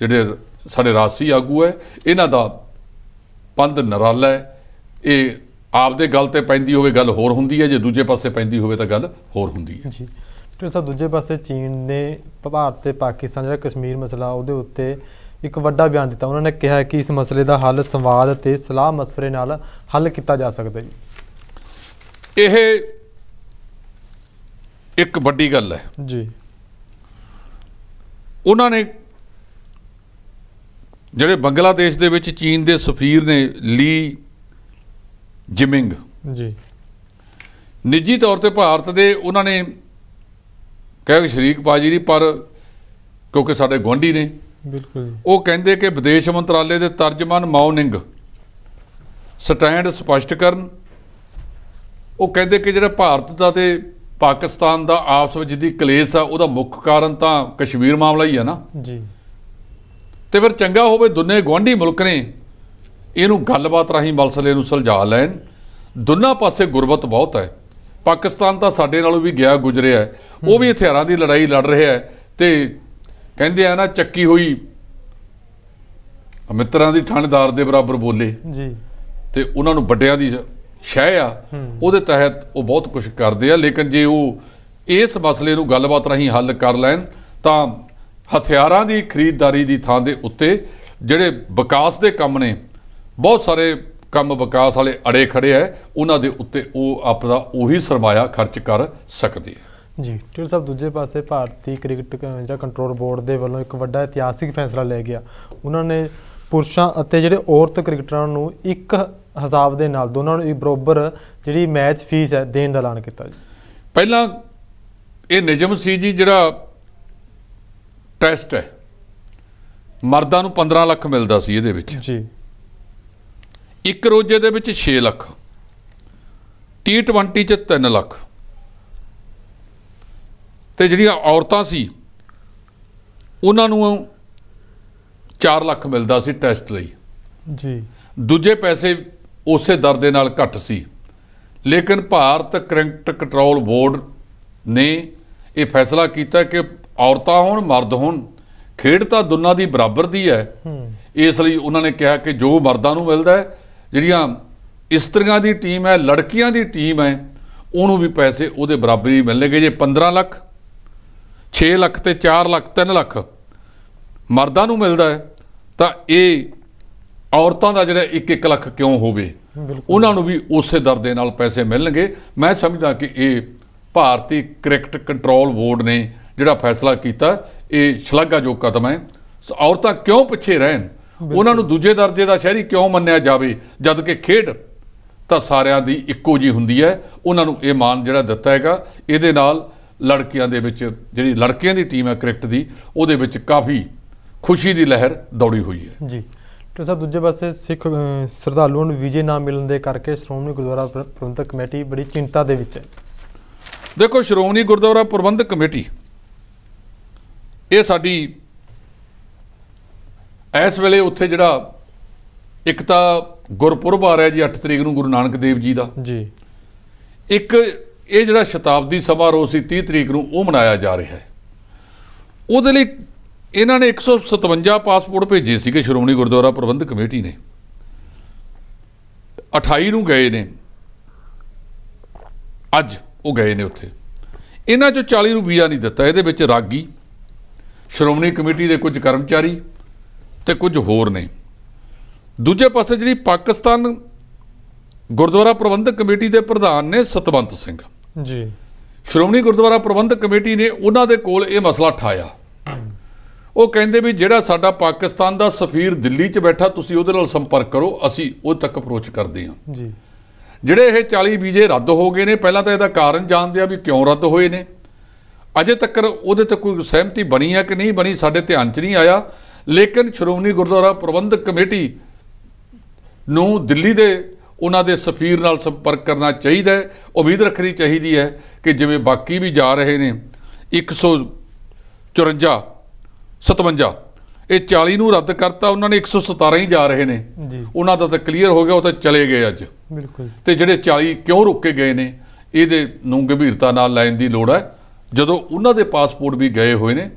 ਜਿਹੜੇ ਸਾਡੇ ਰਾਸੀ ਆਗੂ ਹੈ ਇਹਨਾਂ ਦਾ ਪੰਧ ਨਰਾਲਾ ਹੈ ਇਹ ਆਪਦੇ ਗੱਲ ਤੇ ਪੈਂਦੀ ਹੋਵੇ ਗੱਲ ਹੋਰ ਹੁੰਦੀ ਹੈ ਜੇ ਦੂਜੇ ਪਾਸੇ ਪੈਂਦੀ ਹੋਵੇ ਤਾਂ ਗੱਲ ਹੋਰ ਹੁੰਦੀ ਹੈ ਜੀ ਡਾਕਟਰ ਸਾਹਿਬ ਦੂਜੇ ਪਾਸੇ ਚੀਨ ਨੇ ਭਾਰਤ ਤੇ ਪਾਕਿਸਤਾਨ ਜਿਹੜਾ ਕਸ਼ਮੀਰ ਮਸਲਾ ਉਹਦੇ ਉੱਤੇ ਇੱਕ ਵੱਡਾ ਬਿਆਨ ਦਿੱਤਾ ਉਹਨਾਂ ਨੇ ਕਿਹਾ ਕਿ ਇਸ ਮਸਲੇ ਦਾ ਹੱਲ ਸੰਵਾਦ ਤੇ ਸਲਾਹ ਮਸਫਰੇ ਨਾਲ ਹੱਲ ਕੀਤਾ ਜਾ ਸਕਦਾ ਜੀ ਇਹ ਇੱਕ ਵੱਡੀ ਗੱਲ ਹੈ ਜੀ ਉਹਨਾਂ ਨੇ ਜਿਹੜੇ ਬੰਗਲਾਦੇਸ਼ ਦੇ ਵਿੱਚ ਚੀਨ ਦੇ ਸਫੀਰ ਨੇ ਲੀ ਜਿਮਿੰਗ ਜੀ ਨਿੱਜੀ ਤੌਰ ਤੇ ਭਾਰਤ ਦੇ ਉਹਨਾਂ ਨੇ ਕਹਿ ਕੇ ਸ਼ਰੀਕ ਪਾਜੀ ਨਹੀਂ ਪਰ ਕਿਉਂਕਿ ਸਾਡੇ ਗਵਾਂਢੀ ਨੇ ਬਿਲਕੁਲ ਉਹ ਕਹਿੰਦੇ ਕਿ ਵਿਦੇਸ਼ ਮੰਤਰਾਲੇ ਦੇ ਤਰਜਮਾਨ ਮਾਉਨਿੰਗ ਸਟੈਂਡ ਸਪਸ਼ਟ ਕਰਨ ਉਹ ਕਹਿੰਦੇ ਕਿ ਜਿਹੜਾ ਭਾਰਤ ਦਾ ਤੇ ਪਾਕਿਸਤਾਨ ਦਾ ਆਪਸ ਵਿੱਚ ਦੀ ਕਲੇਸ਼ ਆ ਉਹਦਾ ਮੁੱਖ ਕਾਰਨ ਤਾਂ ਕਸ਼ਮੀਰ ਮਾਮਲਾ ਹੀ ਆ ਨਾ ਜੀ ਤੇ ਫਿਰ ਚੰਗਾ ਹੋਵੇ ਦੋਨੇ ਗਵਾਂਢੀ ਮੁਲਕ ਨੇ ਇਹਨੂੰ ਗੱਲਬਾਤ ਰਾਹੀਂ ਮਸਲੇ ਨੂੰ ਸੁਲਝਾ ਲੈਣ ਦੋਨਾਂ ਪਾਸੇ ਗੁਰਬਤ ਬਹੁਤ ਹੈ ਪਾਕਿਸਤਾਨ ਤਾਂ ਸਾਡੇ ਨਾਲੋਂ ਵੀ ਗਿਆ ਗੁਜਰਿਆ ਹੈ ਉਹ ਵੀ ਹਥਿਆਰਾਂ ਦੀ ਲੜਾਈ ਲੜ ਰਿਹਾ ਹੈ ਤੇ ਕਹਿੰਦੇ ਆ ਨਾ ਚੱਕੀ ਹੋਈ ਮਿੱਤਰਾਂ ਦੀ ਥਾਣੇਦਾਰ ਦੇ ਬਰਾਬਰ ਬੋਲੇ ਜੀ ਤੇ ਉਹਨਾਂ ਨੂੰ ਵੱਡਿਆਂ ਦੀ ਸ਼ਹਿ ਆ ਉਹਦੇ ਤਹਿਤ ਉਹ ਬਹੁਤ ਕੁਝ ਕਰਦੇ ਆ ਲੇਕਿਨ ਜੇ ਉਹ ਇਸ ਮਸਲੇ ਨੂੰ ਗੱਲਬਾਤ ਰਾਹੀਂ ਹੱਲ ਕਰ ਲੈਣ ਤਾਂ ਹਥਿਆਰਾਂ ਦੀ ਖਰੀਦਦਾਰੀ ਦੀ ਥਾਂ ਦੇ ਉੱਤੇ ਜਿਹੜੇ ਵਿਕਾਸ ਦੇ ਕੰਮ ਨੇ ਬਹੁਤ ਸਾਰੇ ਕੰਮ ਵਿਕਾਸ ਵਾਲੇ ਅੜੇ ਖੜੇ ਐ ਉਹਨਾਂ ਦੇ ਉੱਤੇ ਉਹ ਆਪਣਾ ਉਹੀ ਸਰਮਾਇਆ ਖਰਚ ਕਰ ਸਕਦੀ ਹੈ ਜੀ ਟਿਲ ਸਾਹਿਬ ਦੂਜੇ ਪਾਸੇ ਭਾਰਤੀ ਕ੍ਰਿਕਟ ਜਿਹੜਾ ਕੰਟਰੋਲ ਬੋਰਡ ਦੇ ਵੱਲੋਂ ਇੱਕ ਵੱਡਾ ਇਤਿਹਾਸਿਕ ਫੈਸਲਾ ਲਿਆ ਗਿਆ ਉਹਨਾਂ ਨੇ ਪੁਰਸ਼ਾਂ ਅਤੇ ਜਿਹੜੇ ਔਰਤ ਕ੍ਰਿਕਟਰਾਂ ਨੂੰ ਇੱਕ ਹਿਸਾਬ ਦੇ ਨਾਲ ਦੋਨਾਂ ਨੂੰ ਬਰਾਬਰ ਜਿਹੜੀ ਮੈਚ ਫੀਸ ਹੈ ਦੇਣ ਦਾ ਐਲਾਨ ਕੀਤਾ ਜੀ ਪਹਿਲਾਂ ਇਹ ਨਿਯਮ ਸੀ ਜੀ ਜਿਹੜਾ ਟੈਸਟ ਹੈ ਮਰਦਾਂ ਨੂੰ 15 ਲੱਖ ਮਿਲਦਾ ਸੀ ਇਹਦੇ ਵਿੱਚ ਜੀ ਇੱਕ ਰੋਜੇ ਦੇ ਵਿੱਚ 6 ਲੱਖ T20 ਚ 3 ਲੱਖ ਤੇ ਜਿਹੜੀਆਂ ਔਰਤਾਂ ਸੀ ਉਹਨਾਂ ਨੂੰ 4 ਲੱਖ ਮਿਲਦਾ ਸੀ ਟੈਸਟ ਲਈ ਜੀ ਦੂਜੇ ਪੈਸੇ ਉਸੇ ਦਰ ਦੇ ਨਾਲ ਘੱਟ ਸੀ ਲੇਕਿਨ ਭਾਰਤ ਕ੍ਰਿਕਟ ਕੰਟਰੋਲ ਬੋਰਡ ਨੇ ਇਹ ਫੈਸਲਾ ਕੀਤਾ ਕਿ ਔਰਤਾਂ ਹੋਣ ਮਰਦ ਹੋਣ ਖੇਡ ਤਾਂ ਦੋਨਾਂ ਦੀ ਬਰਾਬਰ ਦੀ ਹੈ ਇਸ ਲਈ ਉਹਨਾਂ ਨੇ ਕਿਹਾ ਕਿ ਜੋ ਮਰਦਾਂ ਨੂੰ ਮਿਲਦਾ ਹੈ ਜਿਹੜੀਆਂ ਇਸਤਰੀਆਂ ਦੀ ਟੀਮ ਹੈ ਲੜਕੀਆਂ ਦੀ ਟੀਮ ਹੈ ਉਹਨੂੰ ਵੀ ਪੈਸੇ ਉਹਦੇ ਬਰਾਬਰ ਹੀ ਮਿਲਣਗੇ ਜੇ 15 ਲੱਖ 6 ਲੱਖ ਤੇ 4 ਲੱਖ 3 ਲੱਖ ਮਰਦਾਂ ਨੂੰ ਮਿਲਦਾ ਹੈ ਤਾਂ ਇਹ ਔਰਤਾਂ ਦਾ ਜਿਹੜਾ 1-1 ਲੱਖ ਕਿਉਂ ਹੋਵੇ ਉਹਨਾਂ ਨੂੰ ਵੀ ਉਸੇ ਦਰ ਦੇ ਨਾਲ ਪੈਸੇ ਮਿਲਣਗੇ ਮੈਂ ਸਮਝਦਾ ਕਿ ਇਹ ਭਾਰਤੀ ਕ੍ਰਿਕਟ ਕੰਟਰੋਲ ਬੋਰਡ ਨੇ ਜਿਹੜਾ ਫੈਸਲਾ ਕੀਤਾ ਇਹ ਸ਼ਲਾਘਾਯੋਗ ਕਦਮ ਹੈ ਔਰਤਾਂ ਕਿਉਂ ਪਿੱਛੇ ਰਹਿਣ ਉਹਨਾਂ ਨੂੰ ਦੂਜੇ ਦਰਜੇ ਦਾ ਸ਼ਹਿਰੀ ਕਿਉਂ ਮੰਨਿਆ ਜਾਵੇ ਜਦ ਕਿ ਖੇਡ ਤਾਂ ਸਾਰਿਆਂ ਦੀ ਇੱਕੋ ਜੀ ਹੁੰਦੀ ਹੈ ਉਹਨਾਂ ਨੂੰ ਇਹ ਮਾਨ ਜਿਹੜਾ ਦਿੱਤਾ ਹੈਗਾ ਇਹਦੇ ਨਾਲ ਲੜਕੀਆਂ ਦੇ ਵਿੱਚ ਜਿਹੜੀ ਲੜਕੀਆਂ ਦੀ ਟੀਮ ਹੈ ਕ੍ਰਿਕਟ ਦੀ ਉਹਦੇ ਵਿੱਚ ਕਾਫੀ ਖੁਸ਼ੀ ਦੀ ਲਹਿਰ ਦੌੜੀ ਹੋਈ ਹੈ ਜੀ ਤੇ ਸਭ ਦੂਜੇ ਪਾਸੇ ਸਿੱਖ ਸ਼ਰਧਾਲੂਆਂ ਨੂੰ ਵੀਜ਼ੇ ਨਾ ਮਿਲਣ ਦੇ ਕਰਕੇ ਸ਼੍ਰੋਮਣੀ ਗੁਰਦੁਆਰਾ ਪ੍ਰਬੰਧਕ ਕਮੇਟੀ ਬੜੀ ਚਿੰਤਾ ਦੇ ਵਿੱਚ ਹੈ ਦੇਖੋ ਸ਼੍ਰੋਮਣੀ ਗੁਰਦੁਆਰਾ ਪ੍ਰਬੰਧਕ ਕਮੇਟੀ ਇਹ ਸਾਡੀ ਇਸ ਵੇਲੇ ਉੱਥੇ ਜਿਹੜਾ ਇੱਕ ਤਾਂ ਗੁਰਪੁਰਬ ਆ ਰਿਹਾ ਜੀ 8 ਤਰੀਕ ਨੂੰ ਗੁਰੂ ਨਾਨਕ ਦੇਵ ਜੀ ਦਾ ਜੀ ਇੱਕ ਇਹ ਜਿਹੜਾ ਸ਼ਤਾਬਦੀ ਸਮਾਰੋਹ ਸੀ 30 ਤਰੀਕ ਨੂੰ ਉਹ ਮਨਾਇਆ ਜਾ ਰਿਹਾ ਹੈ ਉਹਦੇ ਲਈ ਇਹਨਾਂ ਨੇ 157 ਪਾਸਪੋਰਟ ਭੇਜੇ ਸੀਗੇ ਸ਼੍ਰੋਮਣੀ ਗੁਰਦੁਆਰਾ ਪ੍ਰਬੰਧਕ ਕਮੇਟੀ ਨੇ 28 ਨੂੰ ਗਏ ਨੇ ਅੱਜ ਉਹ ਗਏ ਨੇ ਉੱਥੇ ਇਹਨਾਂ ਚੋਂ 40 ਨੂੰ ਵੀਜ਼ਾ ਨਹੀਂ ਦਿੱਤਾ ਇਹਦੇ ਵਿੱਚ ਰਾਗੀ ਸ਼੍ਰੋਮਣੀ ਕਮੇਟੀ ਦੇ ਕੁਝ ਕਰਮਚਾਰੀ ਤੇ ਕੁਝ ਹੋਰ ਨੇ ਦੂਜੇ ਪਾਸੇ ਜਿਹੜੀ ਪਾਕਿਸਤਾਨ ਗੁਰਦੁਆਰਾ ਪ੍ਰਬੰਧਕ ਕਮੇਟੀ ਦੇ ਪ੍ਰਧਾਨ ਨੇ ਸਤਵੰਤ ਸਿੰਘ ਜੀ ਸ਼੍ਰੋਮਣੀ ਗੁਰਦੁਆਰਾ ਪ੍ਰਬੰਧਕ ਕਮੇਟੀ ਨੇ ਉਹਨਾਂ ਦੇ ਕੋਲ ਇਹ ਮਸਲਾ ਠਾਇਆ ਉਹ ਕਹਿੰਦੇ ਵੀ ਜਿਹੜਾ ਸਾਡਾ ਪਾਕਿਸਤਾਨ ਦਾ ਸਫੀਰ ਦਿੱਲੀ 'ਚ ਬੈਠਾ ਤੁਸੀਂ ਉਹਦੇ ਨਾਲ ਸੰਪਰਕ ਕਰੋ ਅਸੀਂ ਉਹ ਤੱਕ ਅਪਰੋਚ ਕਰਦੇ ਹਾਂ ਜੀ ਜਿਹੜੇ ਇਹ 40 ਵੀਜ਼ੇ ਰੱਦ ਹੋ ਗਏ ਨੇ ਪਹਿਲਾਂ ਤਾਂ ਇਹਦਾ ਕਾਰਨ ਜਾਣਦੇ ਆ ਵੀ ਕਿਉਂ ਰੱਦ ਹੋਏ ਨੇ ਅਜੇ ਤੱਕ ਉਹਦੇ ਤੇ ਕੋਈ ਸਹਿਮਤੀ ਬਣੀ ਆ ਕਿ ਨਹੀਂ ਬਣੀ ਸਾਡੇ ਧਿਆਨ 'ਚ ਨਹੀਂ ਆਇਆ ਲੇਕਿਨ ਸ਼੍ਰੋਮਣੀ ਗੁਰਦੁਆਰਾ ਪ੍ਰਬੰਧਕ ਕਮੇਟੀ ਨੂੰ ਦਿੱਲੀ ਦੇ ਉਹਨਾਂ ਦੇ ਸਫੀਰ ਨਾਲ ਸੰਪਰਕ ਕਰਨਾ ਚਾਹੀਦਾ ਹੈ ਉਮੀਦ ਰੱਖਣੀ ਚਾਹੀਦੀ ਹੈ ਕਿ ਜਿਵੇਂ ਬਾਕੀ ਵੀ ਜਾ ਰਹੇ ਨੇ 154 57 ਇਹ 40 ਨੂੰ ਰੱਦ ਕਰਤਾ ਉਹਨਾਂ ਨੇ 117 ਹੀ ਜਾ ਰਹੇ ਨੇ ਉਹਨਾਂ ਦਾ ਤਾਂ ਕਲੀਅਰ ਹੋ ਗਿਆ ਉਹ ਤਾਂ ਚਲੇ ਗਏ ਅੱਜ ਬਿਲਕੁਲ ਤੇ ਜਿਹੜੇ 40 ਕਿਉਂ ਕੇ ਗਏ ਨੇ ਇਹਦੇ ਨੂੰ ਗੰਭੀਰਤਾ ਨਾਲ ਲੈਣ ਦੀ ਲੋੜ ਹੈ ਜਦੋਂ ਉਹਨਾਂ ਦੇ ਪਾਸਪੋਰਟ ਵੀ ਗਏ ਹੋਏ ਨੇ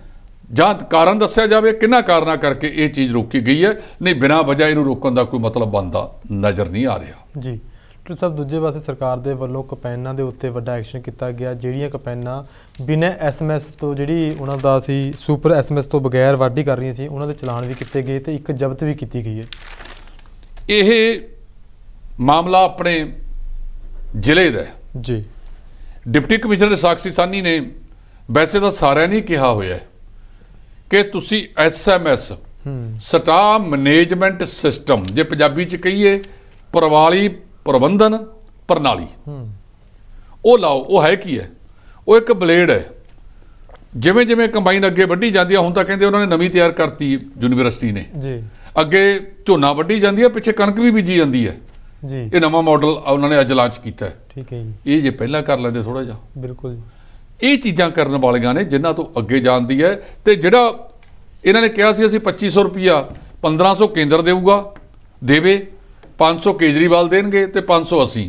ਜਾਂ ਕਾਰਨ ਦੱਸਿਆ ਜਾਵੇ ਕਿੰਨਾ ਕਾਰਨਾ ਕਰਕੇ ਇਹ ਚੀਜ਼ ਰੋਕੀ ਗਈ ਹੈ ਨਹੀਂ ਬਿਨਾ ਵਜ੍ਹਾ ਇਹਨੂੰ ਰੋਕਣ ਦਾ ਕੋਈ ਮਤਲਬ ਬੰਦਾ ਨਜ਼ਰ ਨਹੀਂ ਆ ਰਿਹਾ ਜੀ ਡਾਕਟਰ ਸਾਹਿਬ ਦੂਜੇ ਪਾਸੇ ਸਰਕਾਰ ਦੇ ਵੱਲੋਂ ਕਪੈਨਾਂ ਦੇ ਉੱਤੇ ਵੱਡਾ ਐਕਸ਼ਨ ਕੀਤਾ ਗਿਆ ਜਿਹੜੀਆਂ ਕਪੈਨਾਂ ਬਿਨਾਂ ਐਸਐਮਐਸ ਤੋਂ ਜਿਹੜੀ ਉਹਨਾਂ ਦਾ ਸੀ ਸੁਪਰ ਐਸਐਮਐਸ ਤੋਂ ਬਗੈਰ ਵਾਢੀ ਕਰ ਰਹੀਆਂ ਸੀ ਉਹਨਾਂ ਦੇ ਚਲਾਨ ਵੀ ਕੀਤੇ ਗਏ ਤੇ ਇੱਕ ਜ਼ਬਤ ਵੀ ਕੀਤੀ ਗਈ ਹੈ ਇਹ ਮਾਮਲਾ ਆਪਣੇ ਜ਼ਿਲ੍ਹੇ ਦਾ ਜੀ ਡਿਪਟੀ ਕਮਿਸ਼ਨਰ ਸਾਕਸੀ ਸਾਨੀ ਨੇ ਵੈਸੇ ਤਾਂ ਸਾਰਿਆਂ ਨੇ ਕਿਹਾ ਹੋਇਆ ਹੈ ਕਿ ਤੁਸੀਂ ਐਸਐਮਐਸ ਸਟਾ ਮੈਨੇਜਮੈਂਟ ਸਿਸਟਮ ਜੇ ਪੰਜਾਬੀ ਚ ਕਹੀਏ ਪ੍ਰਵਾਲੀ ਪ੍ਰਬੰਧਨ ਪ੍ਰਣਾਲੀ ਉਹ ਲਾਓ ਉਹ ਹੈ ਕੀ ਹੈ ਉਹ ਇੱਕ ਬਲੇਡ ਹੈ ਜਿਵੇਂ ਜਿਵੇਂ ਕੰਬਾਈਨ ਅੱਗੇ ਵੱਢੀ ਜਾਂਦੀ ਹੈ ਹੁਣ ਤਾਂ ਕਹਿੰਦੇ ਉਹਨਾਂ ਨੇ ਨਵੀਂ ਤਿਆਰ ਕਰਤੀ ਯੂਨੀਵਰਸਿਟੀ ਨੇ ਜੀ ਅੱਗੇ ਝੋਨਾ ਵੱਢੀ ਜਾਂਦੀ ਹੈ ਪਿੱਛੇ ਕਣਕ ਵੀ ਬੀਜੀ ਜਾਂਦੀ ਹੈ ਜੀ ਇਹ ਨਵਾਂ ਮਾਡਲ ਉਹਨਾਂ ਨੇ ਅੱਜ ਲਾਂਚ ਕੀਤਾ ਠੀਕ ਹੈ ਜੀ ਇਹ ਜੇ ਪਹਿਲਾਂ ਕਰ ਲੈਂਦੇ ਥੋੜਾ ਜਿਹਾ ਬਿਲਕੁਲ ਜੀ ਇਹ ਚੀਜ਼ਾਂ ਕਰਨ ਵਾਲੀਆਂ ਨੇ ਜਿਨ੍ਹਾਂ ਤੋਂ ਅੱਗੇ ਜਾਂਦੀ ਹੈ ਤੇ ਜਿਹੜਾ ਇਹਨਾਂ ਨੇ ਕਿਹਾ ਸੀ ਅਸੀਂ 2500 ਰੁਪਿਆ 1500 ਕੇਂਦਰ ਦੇਊਗਾ ਦੇਵੇ 500 ਕੇਜਰੀਵਾਲ ਦੇਣਗੇ ਤੇ 500 ਅਸੀਂ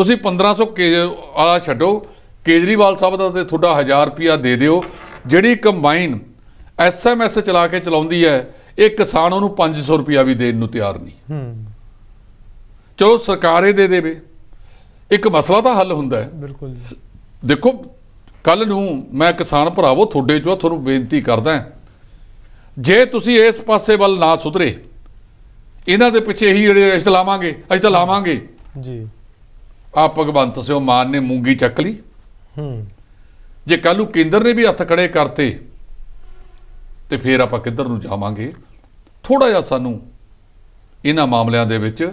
ਤੁਸੀਂ 1500 ਕੇ ਆਲਾ ਛੱਡੋ ਕੇਜਰੀਵਾਲ ਸਾਹਿਬ ਦਾ ਤੇ ਤੁਹਾਡਾ 1000 ਰੁਪਿਆ ਦੇ ਦਿਓ ਜਿਹੜੀ ਕੰਬਾਈਨ ਐਸਐਮਐਸ ਚਲਾ ਕੇ ਚਲਾਉਂਦੀ ਹੈ ਇਹ ਕਿਸਾਨ ਉਹਨੂੰ 500 ਰੁਪਿਆ ਵੀ ਦੇਣ ਨੂੰ ਤਿਆਰ ਨਹੀਂ ਹੂੰ ਚਲੋ ਸਰਕਾਰੇ ਦੇ ਦੇਵੇ ਇੱਕ ਮਸਲਾ ਤਾਂ ਹੱਲ ਹੁੰਦਾ ਹੈ ਬਿਲਕੁਲ ਦੇਖੋ ਕੱਲ ਨੂੰ ਮੈਂ ਕਿਸਾਨ ਭਰਾਵੋ ਤੁਹਾਡੇ ਚੋਂ ਤੁਹਾਨੂੰ ਬੇਨਤੀ ਕਰਦਾ ਜੇ ਤੁਸੀਂ ਇਸ ਪਾਸੇ ਵੱਲ ਨਾ ਸੁਧਰੇ ਇਹਨਾਂ ਦੇ ਪਿੱਛੇ ਹੀ ਜਿਹੜੇ ਅਸੀਂ ਤਾਂ ਲਾਵਾਂਗੇ ਅਸੀਂ ਤਾਂ ਲਾਵਾਂਗੇ ਜੀ ਆ ਭਗਵੰਤ ਸਿੰਘ ਮਾਨ ਨੇ ਮੂੰਗੀ ਚੱਕ ਲਈ ਹੂੰ ਜੇ ਕੱਲ ਨੂੰ ਕੇਂਦਰ ਨੇ ਵੀ ਹੱਥ ਖੜੇ ਕਰਤੇ ਤੇ ਫੇਰ ਆਪਾਂ ਕਿੱਧਰ ਨੂੰ ਜਾਵਾਂਗੇ ਥੋੜਾ ਜਿਹਾ ਸਾਨੂੰ ਇਹਨਾਂ ਮਾਮਲਿਆਂ ਦੇ ਵਿੱਚ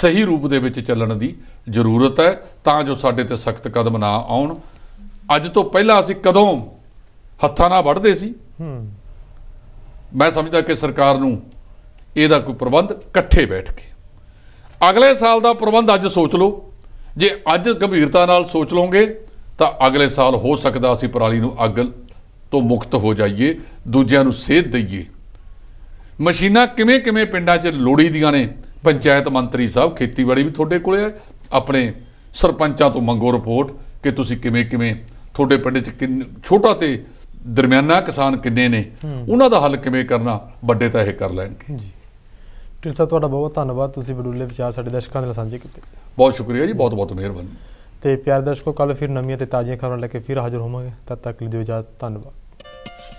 ਸਹੀ ਰੂਪ ਦੇ ਵਿੱਚ ਚੱਲਣ ਦੀ ਜ਼ਰੂਰਤ ਹੈ ਤਾਂ ਜੋ ਸਾਡੇ ਤੇ ਸਖਤ ਕਦਮ ਨਾ ਆਉਣ ਅੱਜ ਤੋਂ ਪਹਿਲਾਂ ਅਸੀਂ ਕਦੋਂ ਹੱਥਾਂ ਨਾਲ ਵੜਦੇ ਸੀ ਮੈਂ ਸਮਝਦਾ ਕਿ ਸਰਕਾਰ ਨੂੰ ਇਹਦਾ ਕੋਈ ਪ੍ਰਬੰਧ ਇਕੱਠੇ ਬੈਠ ਕੇ ਅਗਲੇ ਸਾਲ ਦਾ ਪ੍ਰਬੰਧ ਅੱਜ ਸੋਚ ਲਓ ਜੇ ਅੱਜ ਗੰਭੀਰਤਾ ਨਾਲ ਸੋਚ ਲਓਗੇ ਤਾਂ ਅਗਲੇ ਸਾਲ ਹੋ ਸਕਦਾ ਅਸੀਂ ਪਰਾਲੀ ਨੂੰ ਅੱਗ ਤੋਂ ਮੁਕਤ ਹੋ ਜਾਈਏ ਦੂਜਿਆਂ ਨੂੰ ਸੇਧ ਦਈਏ ਮਸ਼ੀਨਾਂ ਕਿਵੇਂ ਕਿਵੇਂ ਪਿੰਡਾਂ 'ਚ ਲੋੜੀ ਦੀਆਂ ਨੇ ਪੰਚਾਇਤ ਮੰਤਰੀ ਸਾਹਿਬ ਖੇਤੀਬਾੜੀ ਵੀ ਤੁਹਾਡੇ ਕੋਲੇ ਆ ਆਪਣੇ ਸਰਪੰਚਾਂ ਤੋਂ ਮੰਗੋ ਰਿਪੋਰਟ ਕਿ ਤੁਸੀਂ ਕਿਵੇਂ ਕਿਵੇਂ ਤੁਹਾਡੇ ਪਿੰਡ 'ਚ ਕਿੰਨੇ ਛੋਟਾ ਤੇ ਦਰਮਿਆਨਾ ਕਿਸਾਨ ਕਿੰਨੇ ਨੇ ਉਹਨਾਂ ਦਾ ਹੱਲ ਕਿਵੇਂ ਕਰਨਾ ਵੱਡੇ ਤਾਂ ਇਹ ਕਰ ਲੈਣਗੇ ਜੀ ਢਿਲ ਸਾਹਿਬ ਤੁਹਾਡਾ ਬਹੁਤ ਧੰਨਵਾਦ ਤੁਸੀਂ ਬਡੂਲੇ ਵਿਚਾਰ ਸਾਡੇ ਦਰਸ਼ਕਾਂ ਨਾਲ ਸਾਂਝੇ ਕੀਤੇ ਬਹੁਤ ਸ਼ੁਕਰੀਆ ਜੀ ਬਹੁਤ ਬਹੁਤ ਮਿਹਰਬਾਨੀ ਤੇ ਪਿਆਰ ਦਰਸ਼ਕੋ ਕੱਲ ਫਿਰ ਨਵੀਆਂ ਤੇ ਤਾਜ਼ੀਆਂ ਖਬਰਾਂ ਲੈ ਕੇ ਫਿਰ ਹਾਜ਼ਰ ਹੋਵਾਂਗੇ ਤਦ ਤੱਕ ਲਈ ਦਿਓ ਇਜਾਜ਼ਤ ਧੰਨਵਾਦ